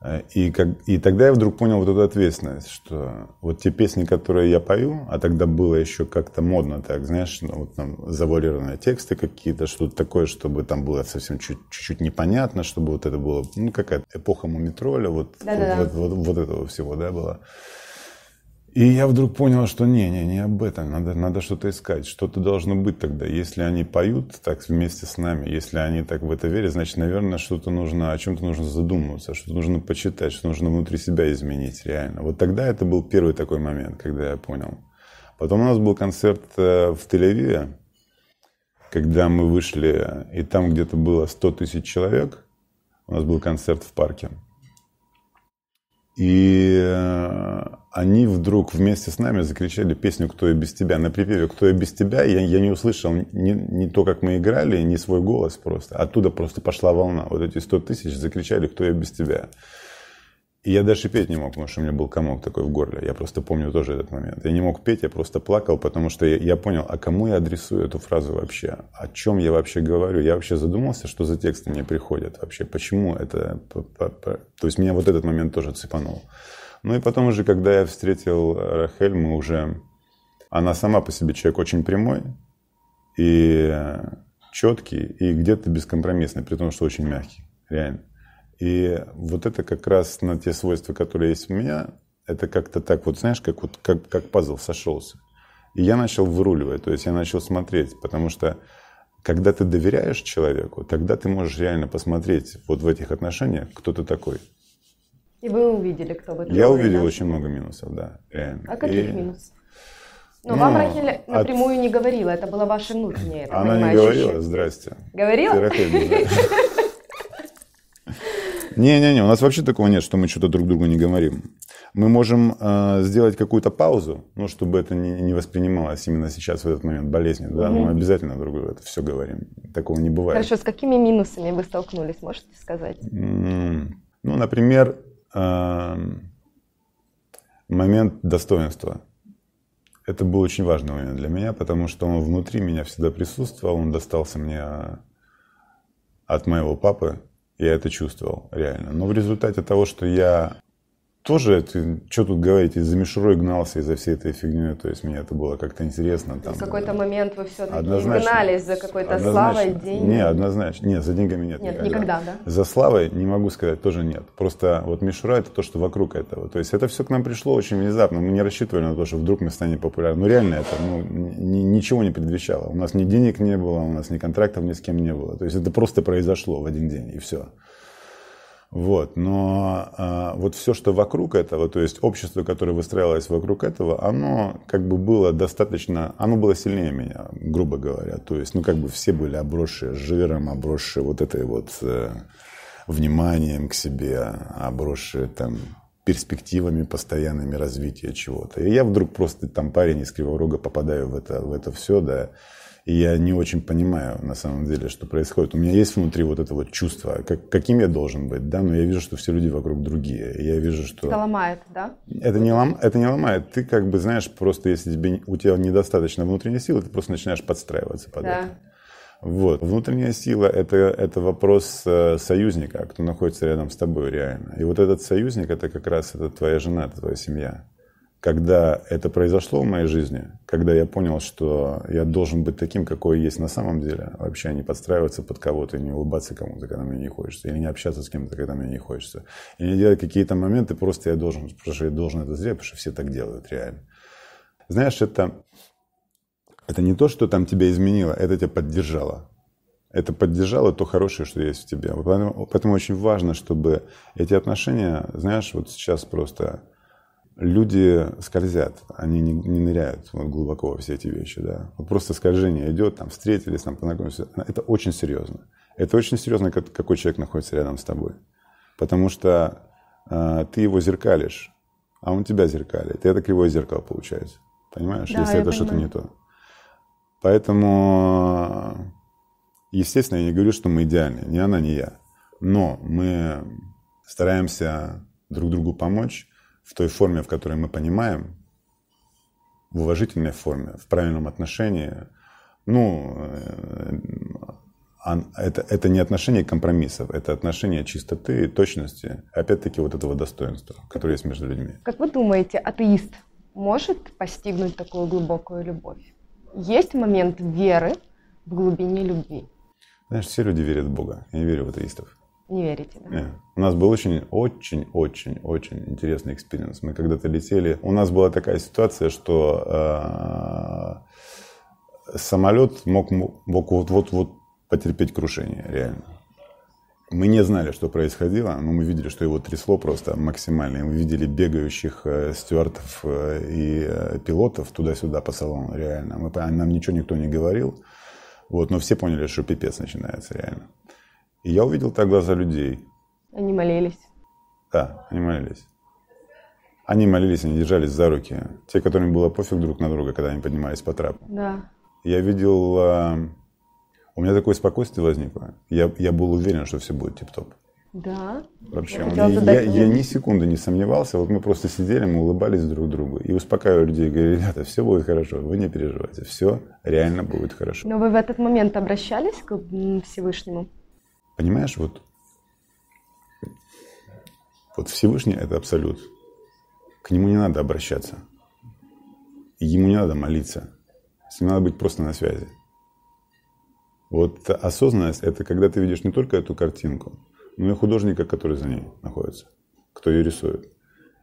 Э, и, как, и тогда я вдруг понял вот эту ответственность, что вот те песни, которые я пою, а тогда было еще как-то модно так, знаешь, ну, вот там завуалированные тексты какие-то, что-то такое, чтобы там было совсем чуть-чуть непонятно, чтобы вот это было, ну, какая-то эпоха мумитроля, вот, вот, вот, вот этого всего, да, было. И я вдруг понял, что не, не, не об этом, надо, надо что-то искать, что-то должно быть тогда. Если они поют так вместе с нами, если они так в это верят, значит, наверное, что-то нужно, о чем-то нужно задумываться, что нужно почитать, что нужно внутри себя изменить реально. Вот тогда это был первый такой момент, когда я понял. Потом у нас был концерт э, в Тель-Авиве, когда мы вышли, и там где-то было 100 тысяч человек, у нас был концерт в парке. И э, они вдруг вместе с нами закричали песню «Кто я без тебя». На припеве «Кто я без тебя» я, я не услышал ни, ни то, как мы играли, ни свой голос просто. Оттуда просто пошла волна. Вот эти сто тысяч закричали «Кто я без тебя». И я даже петь не мог, потому что у меня был комок такой в горле. Я просто помню тоже этот момент. Я не мог петь, я просто плакал, потому что я, я понял, а кому я адресую эту фразу вообще? О чем я вообще говорю? Я вообще задумался, что за тексты мне приходят вообще? Почему это... То есть меня вот этот момент тоже цепанул. Ну и потом уже, когда я встретил э, Рахель, мы уже... Она сама по себе человек очень прямой и четкий, и где-то бескомпромиссный, при том, что очень мягкий, реально. И вот это как раз на те свойства, которые есть у меня, это как-то так вот, знаешь, как, вот, как, как пазл сошелся. И я начал выруливать, то есть я начал смотреть, потому что когда ты доверяешь человеку, тогда ты можешь реально посмотреть вот в этих отношениях, кто ты такой – и вы увидели, кто бы Я увидел очень много минусов, да, реально. А каких и... минусов? Но ну, ну, вам Рахиль напрямую от... не говорила, это было ваше внутреннее. Это, Она не говорила, здрасте. Говорила? Не-не-не, у нас вообще такого нет, что мы что-то друг другу не говорим. Мы можем э, сделать какую-то паузу, ну, чтобы это не, не воспринималось именно сейчас, в этот момент, болезни, да, mm-hmm. мы обязательно друг другу это все говорим. Такого не бывает. Хорошо, с какими минусами вы столкнулись, можете сказать? Mm-hmm. Ну, например, момент достоинства. Это был очень важный момент для меня, потому что он внутри меня всегда присутствовал, он достался мне а, от моего папы, я это чувствовал реально. Но в результате того, что я тоже, ты, что тут говорить, из-за мишурой гнался, из-за всей этой фигни, то есть мне это было как-то интересно. Там, в какой-то момент вы все-таки однозначно, гнались за какой-то славой, деньгами? Не, однозначно, нет, за деньгами нет, нет никогда. никогда да? За славой, не могу сказать, тоже нет. Просто вот мишура это то, что вокруг этого. То есть это все к нам пришло очень внезапно, мы не рассчитывали на то, что вдруг мы станем популярны. Ну реально это, ну, ни, ничего не предвещало. У нас ни денег не было, у нас ни контрактов ни с кем не было. То есть это просто произошло в один день, и все. Вот, но а, вот все, что вокруг этого, то есть общество, которое выстраивалось вокруг этого, оно как бы было достаточно, оно было сильнее меня, грубо говоря. То есть, ну как бы все были обросшие жиром, обросшие вот этой вот э, вниманием к себе, обросшие там перспективами постоянными развития чего-то. И я вдруг просто там парень из кривого рога попадаю в это, в это все, да, и я не очень понимаю, на самом деле, что происходит. У меня есть внутри вот это вот чувство, как, каким я должен быть, да, но я вижу, что все люди вокруг другие. И я вижу, что... Это ломает, да? Это не, лом... это не ломает. Ты как бы, знаешь, просто если тебе... у тебя недостаточно внутренней силы, ты просто начинаешь подстраиваться под да. это. Вот. Внутренняя сила это, – это вопрос э, союзника, кто находится рядом с тобой реально. И вот этот союзник – это как раз это твоя жена, это твоя семья когда это произошло в моей жизни, когда я понял, что я должен быть таким, какой есть на самом деле, а вообще не подстраиваться под кого-то, не улыбаться кому-то, когда мне не хочется, или не общаться с кем-то, когда мне не хочется, и не делать какие-то моменты, просто я должен, потому что я должен это сделать, потому что все так делают реально. Знаешь, это, это не то, что там тебя изменило, это тебя поддержало. Это поддержало то хорошее, что есть в тебе. Поэтому, поэтому очень важно, чтобы эти отношения, знаешь, вот сейчас просто люди скользят, они не, не ныряют вот, глубоко во все эти вещи, да. Вот просто скольжение идет, там встретились, там познакомились. Это очень серьезно. Это очень серьезно, как, какой человек находится рядом с тобой. Потому что э, ты его зеркалишь, а он тебя зеркалит. И это кривое зеркало получается. Понимаешь, да, если это что-то не то. Поэтому, естественно, я не говорю, что мы идеальны. Ни она, ни я. Но мы стараемся друг другу помочь в той форме, в которой мы понимаем, в уважительной форме, в правильном отношении, ну, э, это, это не отношение компромиссов, это отношение чистоты, точности, опять-таки вот этого достоинства, которое есть между людьми. Как вы думаете, атеист может постигнуть такую глубокую любовь? Есть момент веры в глубине любви? Знаешь, все люди верят в Бога. Я не верю в атеистов. Не верите, да? Нет. У нас был очень-очень-очень-очень интересный экспириенс. Мы когда-то летели. У нас была такая ситуация, что э, самолет мог вот-вот потерпеть крушение, реально. Мы не знали, что происходило, но мы видели, что его трясло просто максимально. Мы видели бегающих э, стюартов э, и э, пилотов туда-сюда по салону, реально. Мы, нам ничего никто не говорил, вот, но все поняли, что пипец начинается, реально. И я увидел тогда глаза людей. Они молились. Да, они молились. Они молились, они держались за руки. Те, которым было пофиг друг на друга, когда они поднимались по трапу. Да. Я видел... А, у меня такое спокойствие возникло. Я, я был уверен, что все будет тип-топ. Да. Вообще, я, я, я ни секунды не сомневался. Вот мы просто сидели, мы улыбались друг другу и успокаивали людей. Говорили, ребята, все будет хорошо, вы не переживайте, все реально будет хорошо. Но вы в этот момент обращались к Всевышнему? Понимаешь, вот, вот Всевышний – это абсолют. К нему не надо обращаться. ему не надо молиться. С ним надо быть просто на связи. Вот осознанность – это когда ты видишь не только эту картинку, но и художника, который за ней находится, кто ее рисует.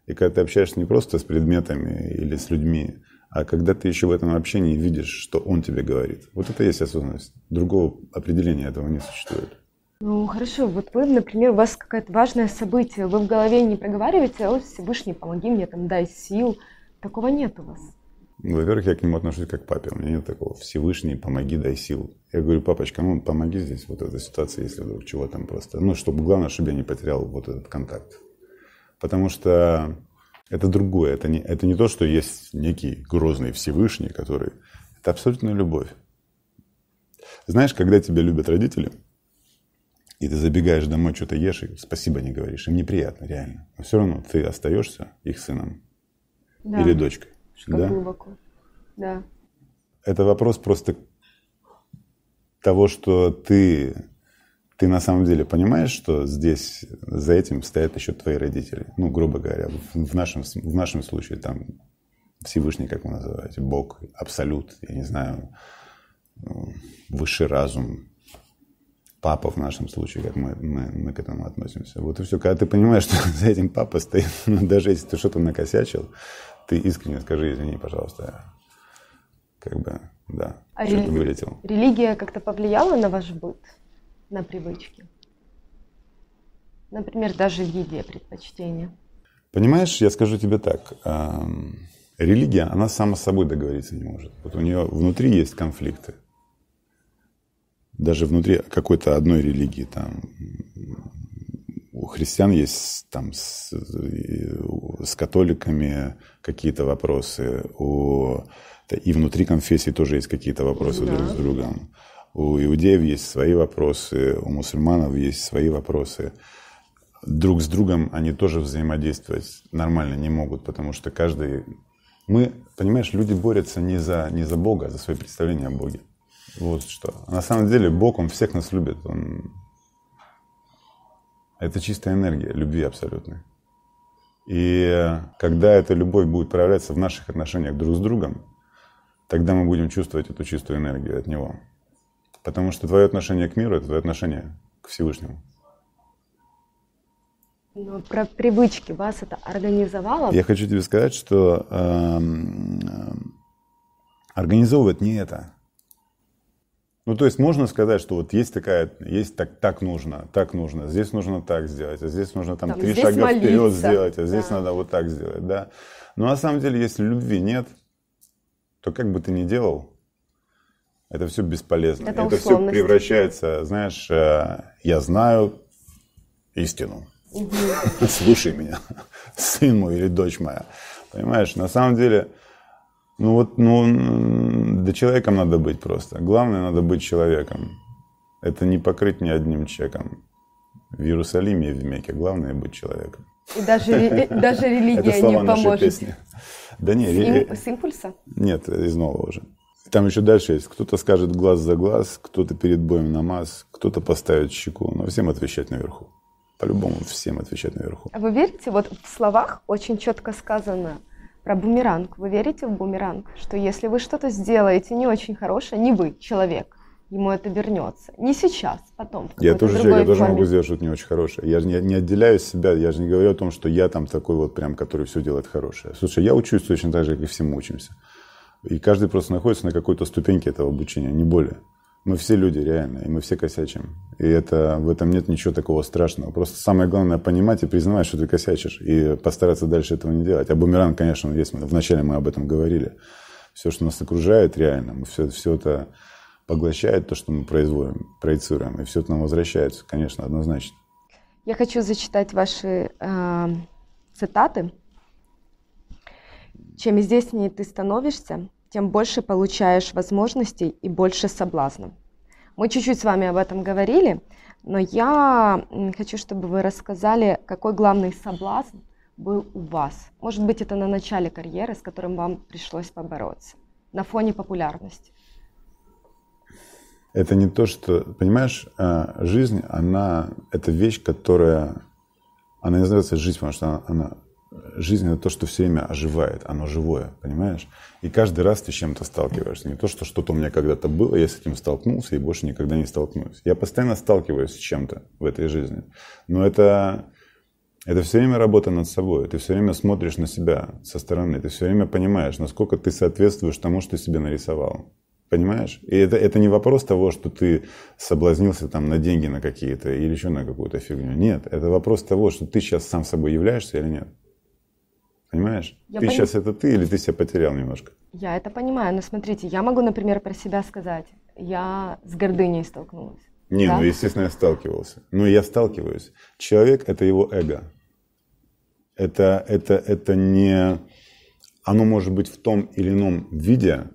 И когда ты общаешься не просто с предметами или с людьми, а когда ты еще в этом общении видишь, что он тебе говорит. Вот это и есть осознанность. Другого определения этого не существует. Ну, хорошо. Вот вы, например, у вас какое-то важное событие, вы в голове не проговариваете, а Всевышний, помоги мне, там, дай сил. Такого нет у вас. Во-первых, я к нему отношусь как к папе. У меня нет такого «Всевышний, помоги, дай сил». Я говорю, папочка, ну помоги здесь, вот эта ситуация, если вдруг чего там просто. Ну, чтобы главное, чтобы я не потерял вот этот контакт. Потому что это другое. Это не, это не то, что есть некий грозный Всевышний, который... Это абсолютная любовь. Знаешь, когда тебя любят родители – и ты забегаешь домой, что-то ешь, и спасибо не говоришь. Им неприятно, реально. Но все равно ты остаешься их сыном да. или дочкой. Как да? глубоко. Да. Это вопрос просто того, что ты, ты на самом деле понимаешь, что здесь за этим стоят еще твои родители. Ну, грубо говоря, в, в, нашем, в нашем случае там Всевышний, как вы называете, Бог, Абсолют, я не знаю, высший разум, папа в нашем случае, как мы, мы, мы к этому относимся. Вот и все. Когда ты понимаешь, что за этим папа стоит, ну, даже если ты что-то накосячил, ты искренне скажи, извини, пожалуйста, как бы, да, а рели... вылетел. Религия как-то повлияла на ваш быт, на привычки? Например, даже в еде предпочтения? Понимаешь, я скажу тебе так. Эм, религия, она сама с собой договориться не может. Вот у нее внутри есть конфликты даже внутри какой-то одной религии, там, у христиан есть там с, э, с католиками какие-то вопросы, у, и внутри конфессии тоже есть какие-то вопросы да. друг с другом. У иудеев есть свои вопросы, у мусульманов есть свои вопросы. Друг с другом они тоже взаимодействовать нормально не могут, потому что каждый... Мы, понимаешь, люди борются не за, не за Бога, а за свои представления о Боге. Вот что. А на самом деле Бог, Он всех нас любит. Он... Это чистая энергия любви абсолютной. И когда эта любовь будет проявляться в наших отношениях друг с другом, тогда мы будем чувствовать эту чистую энергию от Него. Потому что твое отношение к миру – это твое отношение к Всевышнему. Но ну, про привычки вас это организовало? Я хочу тебе сказать, что э, э, организовывать не это. Ну, то есть можно сказать, что вот есть такая, есть так, так нужно, так нужно, здесь нужно так сделать, а здесь нужно там, там три шага молиться. вперед сделать, а здесь да. надо вот так сделать, да. Но на самом деле, если любви нет, то как бы ты ни делал, это все бесполезно. Это, это все превращается, знаешь, э, я знаю истину. Слушай меня, сын мой или дочь моя. Понимаешь, на самом деле ну вот, ну, да человеком надо быть просто. Главное, надо быть человеком. Это не покрыть ни одним чеком. В Иерусалиме и в Мекке главное быть человеком. И даже, э, даже религия не поможет. Да не, с, э, с импульса? Нет, из нового уже. Там еще дальше есть. Кто-то скажет глаз за глаз, кто-то перед боем намаз, кто-то поставит щеку. Но всем отвечать наверху. По-любому всем отвечать наверху. А вы верите? Вот в словах очень четко сказано – про бумеранг. Вы верите в бумеранг? Что если вы что-то сделаете не очень хорошее, не вы, человек, ему это вернется. Не сейчас, потом. я тоже человек, я тоже могу сделать что-то не очень хорошее. Я же не, не отделяю себя, я же не говорю о том, что я там такой вот прям, который все делает хорошее. Слушай, я учусь точно так же, как и все мы учимся. И каждый просто находится на какой-то ступеньке этого обучения, не более мы все люди, реально, и мы все косячим. И это, в этом нет ничего такого страшного. Просто самое главное понимать и признавать, что ты косячишь, и постараться дальше этого не делать. А бумеранг, конечно, есть, вначале мы об этом говорили. Все, что нас окружает, реально, мы все, все это поглощает то, что мы производим, проецируем, и все это нам возвращается, конечно, однозначно. Я хочу зачитать ваши э, цитаты. Чем известнее ты становишься, тем больше получаешь возможностей и больше соблазнов. Мы чуть-чуть с вами об этом говорили, но я хочу, чтобы вы рассказали, какой главный соблазн был у вас. Может быть, это на начале карьеры, с которым вам пришлось побороться, на фоне популярности. Это не то, что, понимаешь, а, жизнь, она, это вещь, которая, она не называется жизнь, потому что она, она жизнь это то, что все время оживает, оно живое, понимаешь? И каждый раз ты чем-то сталкиваешься. Не то, что что-то у меня когда-то было, я с этим столкнулся и больше никогда не столкнусь. Я постоянно сталкиваюсь с чем-то в этой жизни. Но это, это все время работа над собой. Ты все время смотришь на себя со стороны. Ты все время понимаешь, насколько ты соответствуешь тому, что ты себе нарисовал. Понимаешь? И это, это не вопрос того, что ты соблазнился там на деньги на какие-то или еще на какую-то фигню. Нет, это вопрос того, что ты сейчас сам собой являешься или нет. Понимаешь? Я ты пон... сейчас это ты или ты себя потерял немножко? Я это понимаю, но смотрите, я могу, например, про себя сказать. Я с гордыней столкнулась. Не, да? ну естественно я сталкивался. Но ну, я сталкиваюсь. Человек это его эго. Это, это, это не... Оно может быть в том или ином виде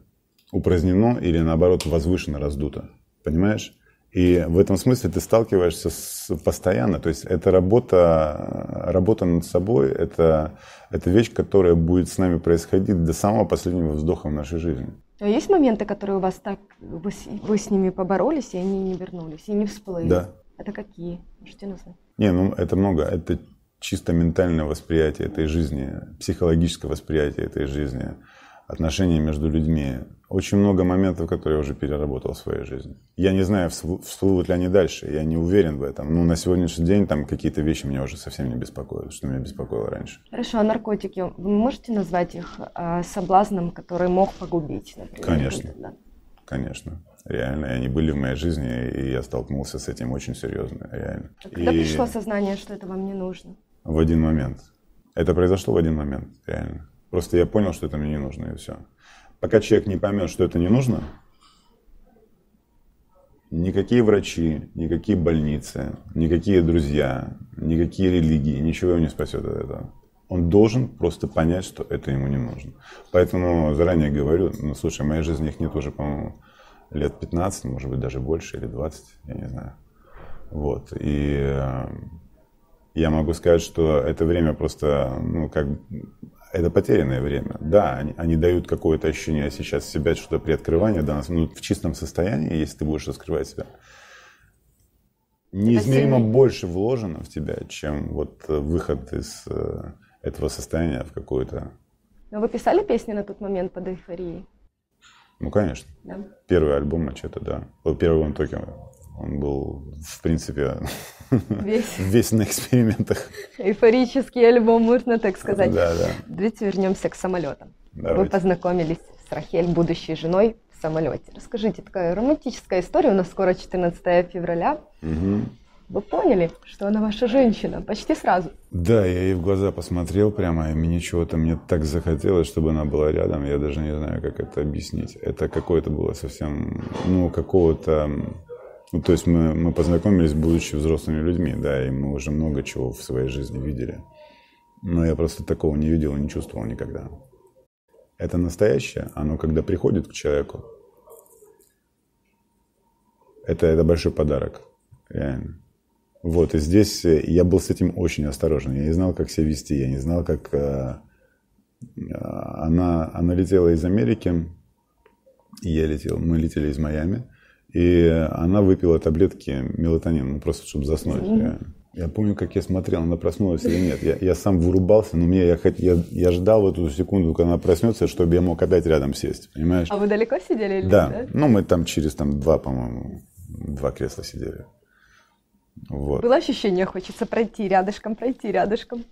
упразднено или наоборот возвышенно раздуто. Понимаешь? И в этом смысле ты сталкиваешься с, постоянно. То есть это работа, работа над собой, это, это вещь, которая будет с нами происходить до самого последнего вздоха в нашей жизни. А есть моменты, которые у вас так, вы с, вы с ними поборолись, и они не вернулись, и не всплыли? Да. Это какие? Можете назвать? Не, ну это много. Это чисто ментальное восприятие этой жизни, психологическое восприятие этой жизни отношения между людьми. Очень много моментов, которые я уже переработал в своей жизни. Я не знаю, всплывут ли они дальше, я не уверен в этом. Но ну, на сегодняшний день там какие-то вещи меня уже совсем не беспокоят, что меня беспокоило раньше. Хорошо, а наркотики, вы можете назвать их э, соблазном, который мог погубить? Например, конечно, да? конечно. Реально, они были в моей жизни, и я столкнулся с этим очень серьезно, реально. А когда и... пришло сознание, что это вам не нужно? В один момент. Это произошло в один момент, реально. Просто я понял, что это мне не нужно, и все. Пока человек не поймет, что это не нужно, никакие врачи, никакие больницы, никакие друзья, никакие религии, ничего его не спасет от этого. Он должен просто понять, что это ему не нужно. Поэтому заранее говорю, ну слушай, моей жизни их нет уже, по-моему, лет 15, может быть, даже больше, или 20, я не знаю. Вот, и э, я могу сказать, что это время просто, ну, как это потерянное время. Да, они, они дают какое-то ощущение сейчас себя, что-то приоткрывание, да, ну, в чистом состоянии, если ты будешь раскрывать себя, неизмеримо больше вложено в тебя, чем вот э, выход из э, этого состояния в какую-то... Но вы писали песни на тот момент под эйфорией? Ну, конечно. Да. Первый альбом начали-то, да. Первый альбом Токио он был, в принципе, весь, весь на экспериментах. Эйфорический альбом, можно так сказать. Да, да. Давайте вернемся к самолетам. Давайте. Вы познакомились с Рахель, будущей женой, в самолете. Расскажите, такая романтическая история, у нас скоро 14 февраля. Угу. Вы поняли, что она ваша женщина почти сразу. Да, я ей в глаза посмотрел прямо, и мне чего-то, мне так захотелось, чтобы она была рядом. Я даже не знаю, как это объяснить. Это какое-то было совсем, ну, какого-то ну, то есть мы, мы познакомились, будучи взрослыми людьми, да, и мы уже много чего в своей жизни видели. Но я просто такого не видел и не чувствовал никогда. Это настоящее, оно когда приходит к человеку, это, это большой подарок, реально. Вот, и здесь э, я был с этим очень осторожен. Я не знал, как себя вести, я не знал, как... Э, э она, она летела из Америки, и я летел, мы летели из Майами – и она выпила таблетки мелатонин, ну просто чтобы заснуть. Я, я помню, как я смотрел, она проснулась или нет. Я, я сам вырубался, но мне я, я, я ждал в эту секунду, когда она проснется, чтобы я мог опять рядом сесть. Понимаешь? А вы далеко сидели или да. да? Ну, мы там через там, два, по-моему, два кресла сидели. Вот. Было ощущение, хочется пройти рядышком, пройти рядышком.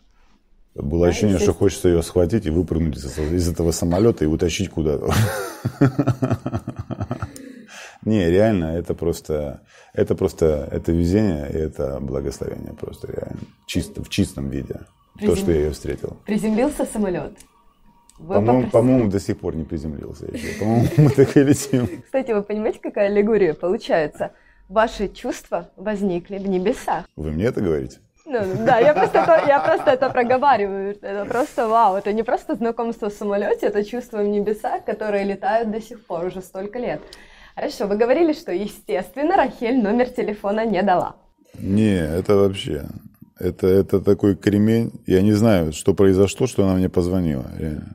Было ощущение, что хочется ее схватить и выпрыгнуть из этого самолета и утащить куда-то. Не, реально, это просто, это просто, это везение и это благословение просто реально. Чисто, в чистом виде. Призем... То, что я ее встретил. Приземлился самолет? По-моему, по-моему, до сих пор не приземлился еще. По-моему, мы так и летим. Кстати, вы понимаете, какая аллегория получается? Ваши чувства возникли в небесах. Вы мне это говорите? Ну, да, я просто, это, я просто это проговариваю. Это просто вау. Это не просто знакомство в самолете, это чувства в небесах, которые летают до сих пор уже столько лет. Хорошо, вы говорили, что, естественно, Рахель номер телефона не дала. Не, это вообще... Это, это такой кремень. Я не знаю, что произошло, что она мне позвонила.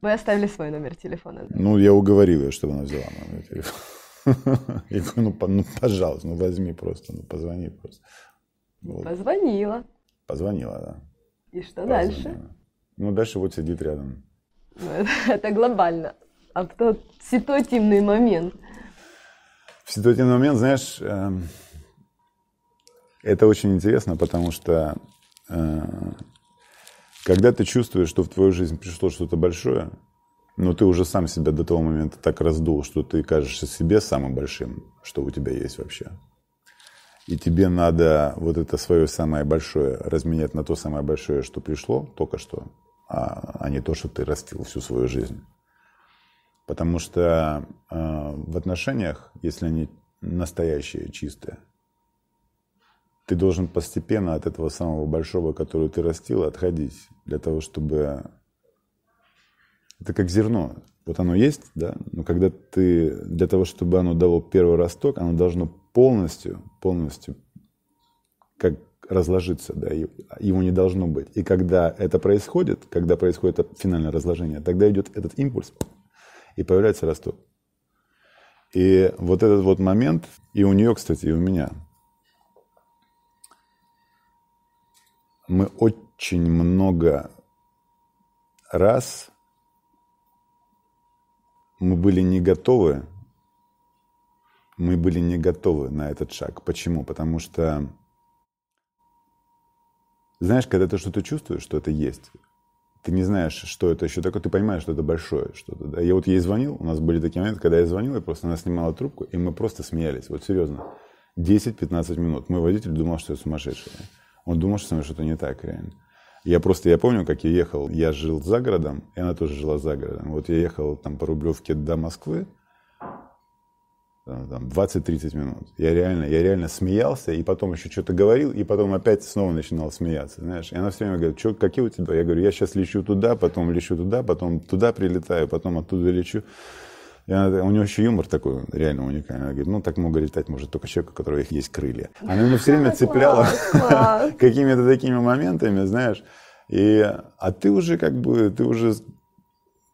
Вы оставили свой номер телефона? Да? Ну, я уговорил ее, чтобы она взяла номер телефона. Я говорю, ну, ну, пожалуйста, ну возьми просто, ну позвони просто. Вот. Позвонила. Позвонила, да. И что позвонила. дальше? Ну, дальше вот сидит рядом. Ну, это, это глобально. А кто ситуативный момент? в ситуативный момент, знаешь, э, это очень интересно, потому что э, когда ты чувствуешь, что в твою жизнь пришло что-то большое, но ты уже сам себя до того момента так раздул, что ты кажешься себе самым большим, что у тебя есть вообще. И тебе надо вот это свое самое большое разменять на то самое большое, что пришло только что, а, а не то, что ты растил всю свою жизнь. Потому что э, в отношениях, если они настоящие, чистые, ты должен постепенно от этого самого большого, который ты растил, отходить. Для того, чтобы... Это как зерно. Вот оно есть, да? Но когда ты... Для того, чтобы оно дало первый росток, оно должно полностью, полностью как разложиться, да, его не должно быть. И когда это происходит, когда происходит финальное разложение, тогда идет этот импульс, и появляется росток. И вот этот вот момент, и у нее, кстати, и у меня, мы очень много раз мы были не готовы, мы были не готовы на этот шаг. Почему? Потому что, знаешь, когда ты что-то чувствуешь, что это есть, ты не знаешь, что это еще такое, ты понимаешь, что это большое что-то. Да? Я вот ей звонил, у нас были такие моменты, когда я звонил, и просто она снимала трубку, и мы просто смеялись, вот серьезно. 10-15 минут. Мой водитель думал, что я сумасшедший. Он думал, что со мной что-то не так, реально. Я просто, я помню, как я ехал, я жил за городом, и она тоже жила за городом. Вот я ехал там по Рублевке до Москвы, Э, там, 20-30 минут. Я реально, я реально смеялся, и потом еще что-то говорил, и потом опять снова начинал смеяться, знаешь. И она все время говорит, что, какие у тебя? Я говорю, я сейчас лечу туда, потом лечу туда, потом туда прилетаю, потом оттуда лечу. И она, у нее еще юмор такой реально уникальный. Она говорит, ну так мог летать может только человек, у которого есть крылья. Она меня все время цепляла какими-то такими моментами, знаешь. И, а ты уже как бы, ты уже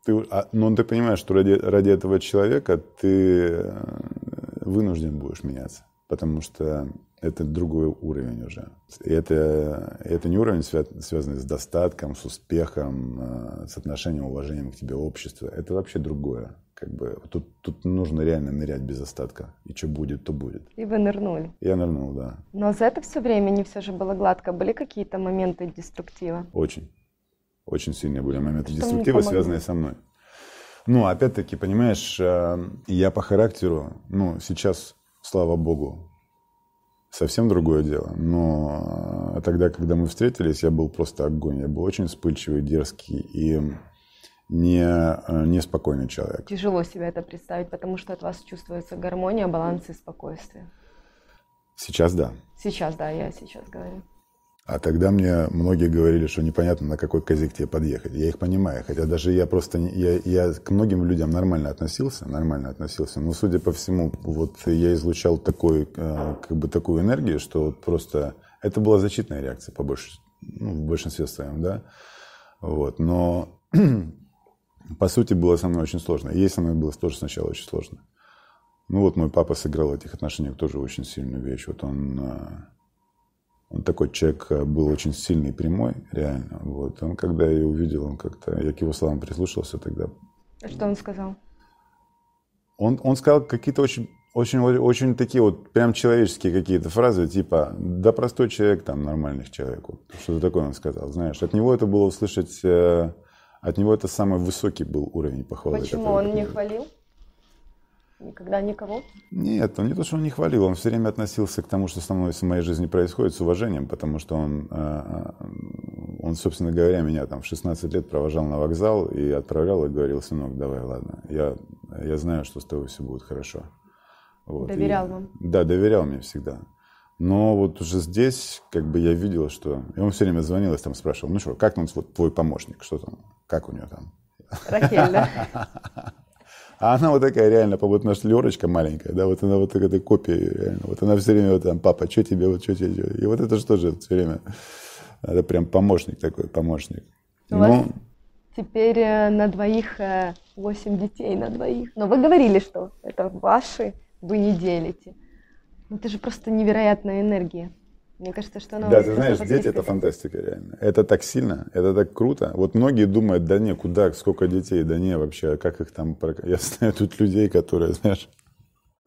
ты, а, ну, ты понимаешь, что ради, ради этого человека ты э, вынужден будешь меняться, потому что это другой уровень уже. это, это не уровень, связанный с достатком, с успехом, э, с отношением, уважением к тебе общества. Это вообще другое. Как бы тут, тут нужно реально нырять без остатка. И что будет, то будет. И вы нырнули. Я нырнул, да. Но за это все время не все же было гладко. Были какие-то моменты деструктива? Очень. Очень сильные были моменты Что деструктива, связанные со мной. Ну, опять-таки, понимаешь, э, я по характеру, ну, сейчас, слава богу, совсем другое дело. Но э, тогда, когда мы встретились, я был просто огонь. Я был очень вспыльчивый, дерзкий и не, э, неспокойный человек. Тяжело себе это представить, потому что от вас чувствуется гармония, баланс и спокойствие. Сейчас да. Сейчас да, я сейчас говорю. А тогда мне многие говорили, что непонятно, на какой козик тебе подъехать. Я их понимаю, хотя даже я просто... Не, я, я к многим людям нормально относился, нормально относился, но, судя по всему, вот я излучал такой, э, как бы такую энергию, что вот просто... Это была защитная реакция, по больш... ну, в большинстве своем, да? Вот, но... по сути, было со мной очень сложно. И ей со мной было тоже сначала очень сложно. Ну вот мой папа сыграл в этих отношениях тоже очень сильную вещь. Вот он э, он такой человек э, был очень сильный и прямой, реально. Вот. Он, когда я увидел, он как-то, я к его словам прислушался тогда. А что он сказал? Он, он сказал какие-то очень, очень, очень такие вот прям человеческие какие-то фразы, типа, да простой человек, там, нормальных человек. Вот, что-то такое он сказал, знаешь. От него это было услышать, э, от него это самый высокий был уровень похвалы. Почему он не хвалил? Никогда никого? Нет, он ну, не то, что он не хвалил, он все время относился к тому, что со мной в моей жизни происходит, с уважением, потому что он, а, а, он, собственно говоря, меня там в 16 лет провожал на вокзал и отправлял и говорил, сынок, давай, ладно, я, я знаю, что с тобой все будет хорошо. Вот. Доверял и, вам? Да, доверял мне всегда. Но вот уже здесь, как бы я видел, что... И он все время звонил и там спрашивал, ну что, как там вот твой помощник, что там, как у него там? Ракель, да? А она вот такая реально, вот наша Лерочка маленькая, да, вот она вот такая копия, реально. Вот она все время вот там, папа, что тебе, вот что тебе, И вот это что же все время, это прям помощник такой, помощник. У ну, вас теперь э, на двоих э, восемь детей на двоих. Но вы говорили, что это ваши, вы не делите. Это же просто невероятная энергия. Мне кажется, что оно... Да, ты знаешь, дети — это фантастика, реально. Это так сильно, это так круто. Вот многие думают, да не, куда, сколько детей, да не, вообще, а как их там... Я знаю тут людей, которые, знаешь,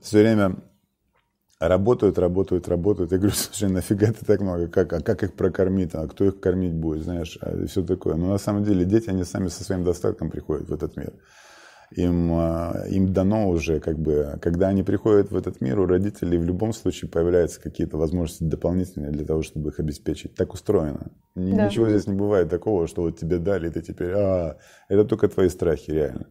все время работают, работают, работают. Я говорю, слушай, нафига ты так много? Как, а как их прокормить? А кто их кормить будет, знаешь? И а все такое. Но на самом деле дети, они сами со своим достатком приходят в этот мир им, а, им дано уже, как бы, когда они приходят в этот мир, у родителей в любом случае появляются какие-то возможности дополнительные для того, чтобы их обеспечить. Так устроено. Ни, да. Ничего здесь не бывает такого, что вот тебе дали, и ты теперь, а, это только твои страхи, реально.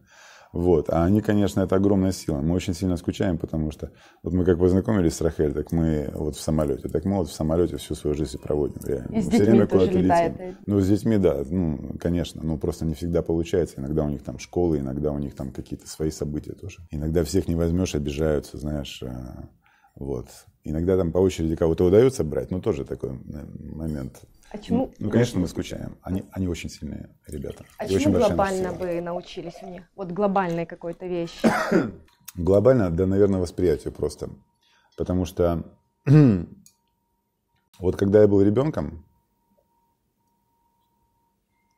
Вот. А они, конечно, это огромная сила. Мы очень сильно скучаем, потому что вот мы как познакомились с Рахель, так мы вот в самолете. Так мы вот в самолете всю свою жизнь проводим. Реально. И с мы все время куда-то летим. Ну, с детьми, да, ну, конечно, ну просто не всегда получается. Иногда у них там школы, иногда у них там какие-то свои события тоже. Иногда всех не возьмешь, обижаются, знаешь. Э, вот. Иногда там по очереди кого-то удается брать, но тоже такой э, момент. А чему? Ну, ну, конечно, мы скучаем. Они, они очень сильные ребята. А И чему глобально вы научились у них? Вот глобальной какой-то вещи. глобально, да, наверное, восприятие просто. Потому что вот когда я был ребенком,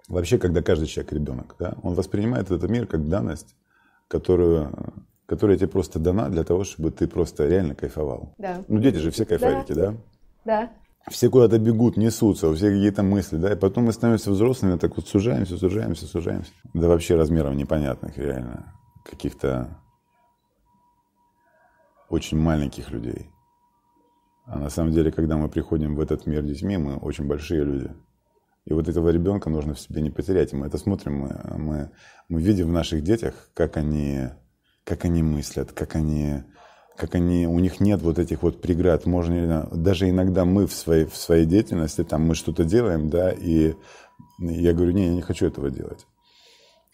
вообще, когда каждый человек ребенок, да, он воспринимает этот мир как данность, которую которая тебе просто дана для того, чтобы ты просто реально кайфовал. Да. Ну, дети же все кайфарики, да? Да. Все куда-то бегут, несутся, у всех какие-то мысли, да, и потом мы становимся взрослыми, так вот сужаемся, сужаемся, сужаемся. Да вообще размеров непонятных, реально, каких-то очень маленьких людей. А на самом деле, когда мы приходим в этот мир детьми, мы очень большие люди. И вот этого ребенка нужно в себе не потерять. мы это смотрим, мы, мы, мы видим в наших детях, как они как они мыслят, как они, как они, у них нет вот этих вот преград. Можно, даже иногда мы в своей, в своей деятельности, там мы что-то делаем, да, и я говорю, не, я не хочу этого делать.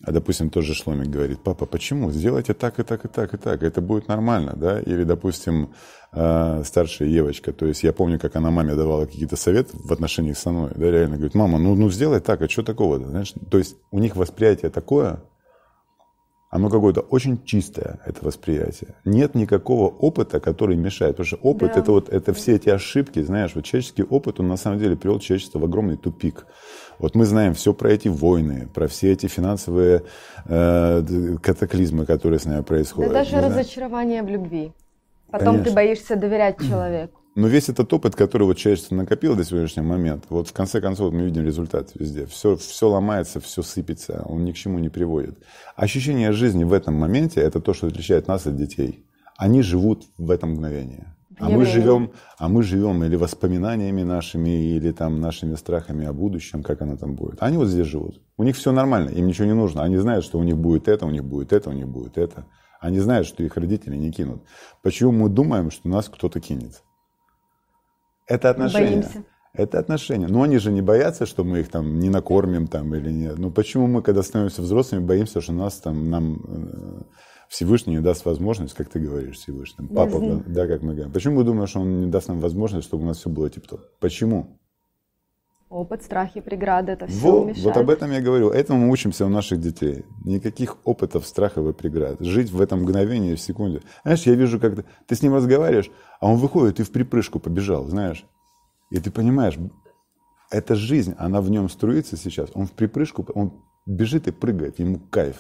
А, допустим, тот же Шломик говорит, папа, почему? Сделайте так и так и так и так, это будет нормально, да? Или, допустим, а, старшая девочка, то есть я помню, как она маме давала какие-то советы в отношении со мной, да, реально говорит, мама, ну, ну сделай так, а что такого знаешь? То есть у них восприятие такое, оно какое-то очень чистое, это восприятие. Нет никакого опыта, который мешает. Потому что опыт да. это вот это все эти ошибки, знаешь, вот человеческий опыт, он на самом деле привел человечество в огромный тупик. Вот мы знаем все про эти войны, про все эти финансовые э, катаклизмы, которые с нами происходят. Да даже мы разочарование знаем. в любви. Потом Конечно. ты боишься доверять человеку. Но весь этот опыт, который вот человечество накопило до сегодняшнего момента, вот в конце концов мы видим результат везде. Все, все ломается, все сыпется, он ни к чему не приводит. Ощущение жизни в этом моменте – это то, что отличает нас от детей. Они живут в этом мгновении. А мы, живем, а мы живем или воспоминаниями нашими, или там нашими страхами о будущем, как оно там будет. Они вот здесь живут. У них все нормально, им ничего не нужно. Они знают, что у них будет это, у них будет это, у них будет это. Они знают, что их родители не кинут. Почему мы думаем, что нас кто-то кинет? Это отношения. Боимся. Это отношения. Но они же не боятся, что мы их там не накормим там или нет. Ну почему мы, когда становимся взрослыми, боимся, что нас там нам э, Всевышний не даст возможность, как ты говоришь, Всевышний. Папа, да, да как мы говорим. Почему мы думаем, что он не даст нам возможность, чтобы у нас все было тип-топ? Почему? Опыт, страхи, преграды, это все вот, мешает. Вот об этом я говорю. Этому мы учимся у наших детей. Никаких опытов, страхов и преград. Жить в этом мгновении, в секунде. Знаешь, я вижу, как ты, ты с ним разговариваешь, а он выходит и в припрыжку побежал, знаешь. И ты понимаешь, это жизнь, она в нем струится сейчас. Он в припрыжку, он бежит и прыгает, ему кайф.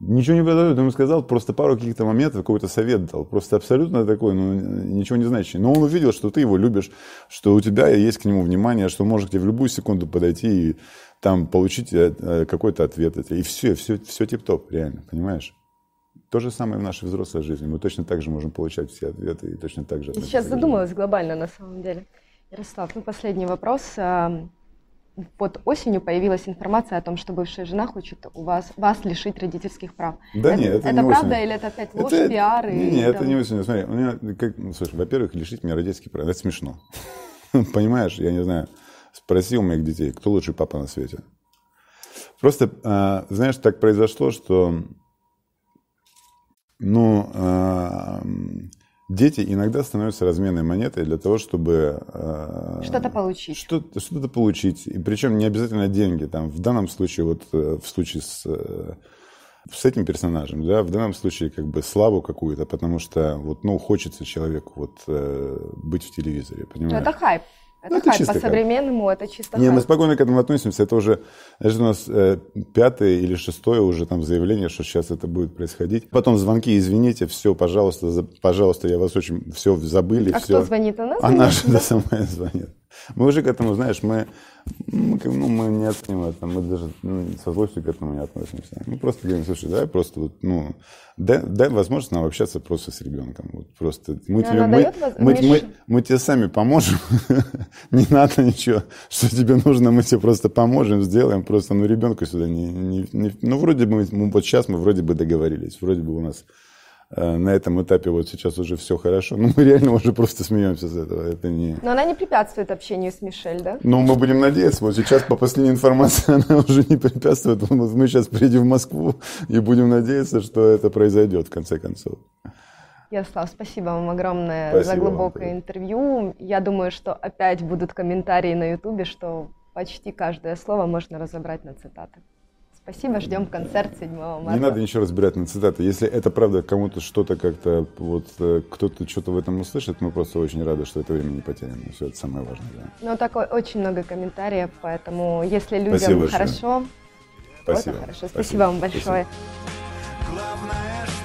Ничего не он ему сказал просто пару каких-то моментов, какой-то совет дал. Просто абсолютно такой, ну, ничего не значащий. Но он увидел, что ты его любишь, что у тебя есть к нему внимание, что может к тебе в любую секунду подойти и там получить э, э, какой-то ответ. И все, все, все тип-топ, реально, понимаешь? То же самое в нашей взрослой жизни. Мы точно так же можем получать все ответы и точно так же... Я сейчас задумалась глобально, на самом деле. Ярослав, ну последний вопрос вот осенью появилась информация о том, что бывшая жена хочет у вас, вас лишить родительских прав. Да это, нет, это, это не правда осенью. или это опять ложь, это, пиар? Не, и, это не осенью. Смотри, у меня, как, ну, слушай, во-первых, лишить меня родительских прав, это смешно. Понимаешь, я не знаю, спросил моих детей, кто лучший папа на свете. Просто, а, знаешь, так произошло, что ну, а, Дети иногда становятся разменной монетой для того, чтобы... Э, что-то получить. Что-то, получить. И причем не обязательно деньги. Там, в данном случае, вот э, в случае с, э, с этим персонажем, да, в данном случае как бы славу какую-то, потому что вот, ну, хочется человеку вот э, быть в телевизоре, понимаешь? Но ну, это хайп. Это, ну, это хайп, по-современному это чисто Не, хайп. мы спокойно к этому относимся. Это уже, значит, у нас э, пятое или шестое уже там заявление, что сейчас это будет происходить. Потом звонки, извините, все, пожалуйста, за, пожалуйста, я вас очень, все забыли. А все. кто звонит? Она звонит? Она же да? самая звонит. Мы уже к этому, знаешь, мы, ну, мы не оценим это, мы даже ну, со злостью к этому не относимся. Мы просто говорим, слушай, давай просто вот, ну, дай, дай возможность нам общаться просто с ребенком. Вот просто мы, тебе, мы, мы, мы, мы, мы тебе сами поможем, не надо ничего, что тебе нужно, мы тебе просто поможем, сделаем, просто, ну, ребенку сюда не, не, не ну, вроде бы, мы, вот сейчас мы вроде бы договорились, вроде бы у нас Э, на этом этапе вот сейчас уже все хорошо. Ну, мы реально уже просто смеемся с этого. Это не... Но она не препятствует общению с Мишель, да? Ну, мы будем надеяться. Вот сейчас, по последней информации, она уже не препятствует. Мы сейчас приедем в Москву и будем надеяться, что это произойдет в конце концов. Ярослав, спасибо вам огромное спасибо за глубокое вам. интервью. Я думаю, что опять будут комментарии на Ютубе, что почти каждое слово можно разобрать на цитаты. Спасибо, ждем концерт 7 марта. Не надо ничего разбирать на цитаты. Если это правда кому-то что-то как-то, вот э, кто-то что-то в этом услышит, мы просто очень рады, что это время не потеряно. Все это самое важное. Да. Ну, так очень много комментариев, поэтому если людям Спасибо хорошо, Спасибо. хорошо. Спасибо. Спасибо вам большое. Спасибо.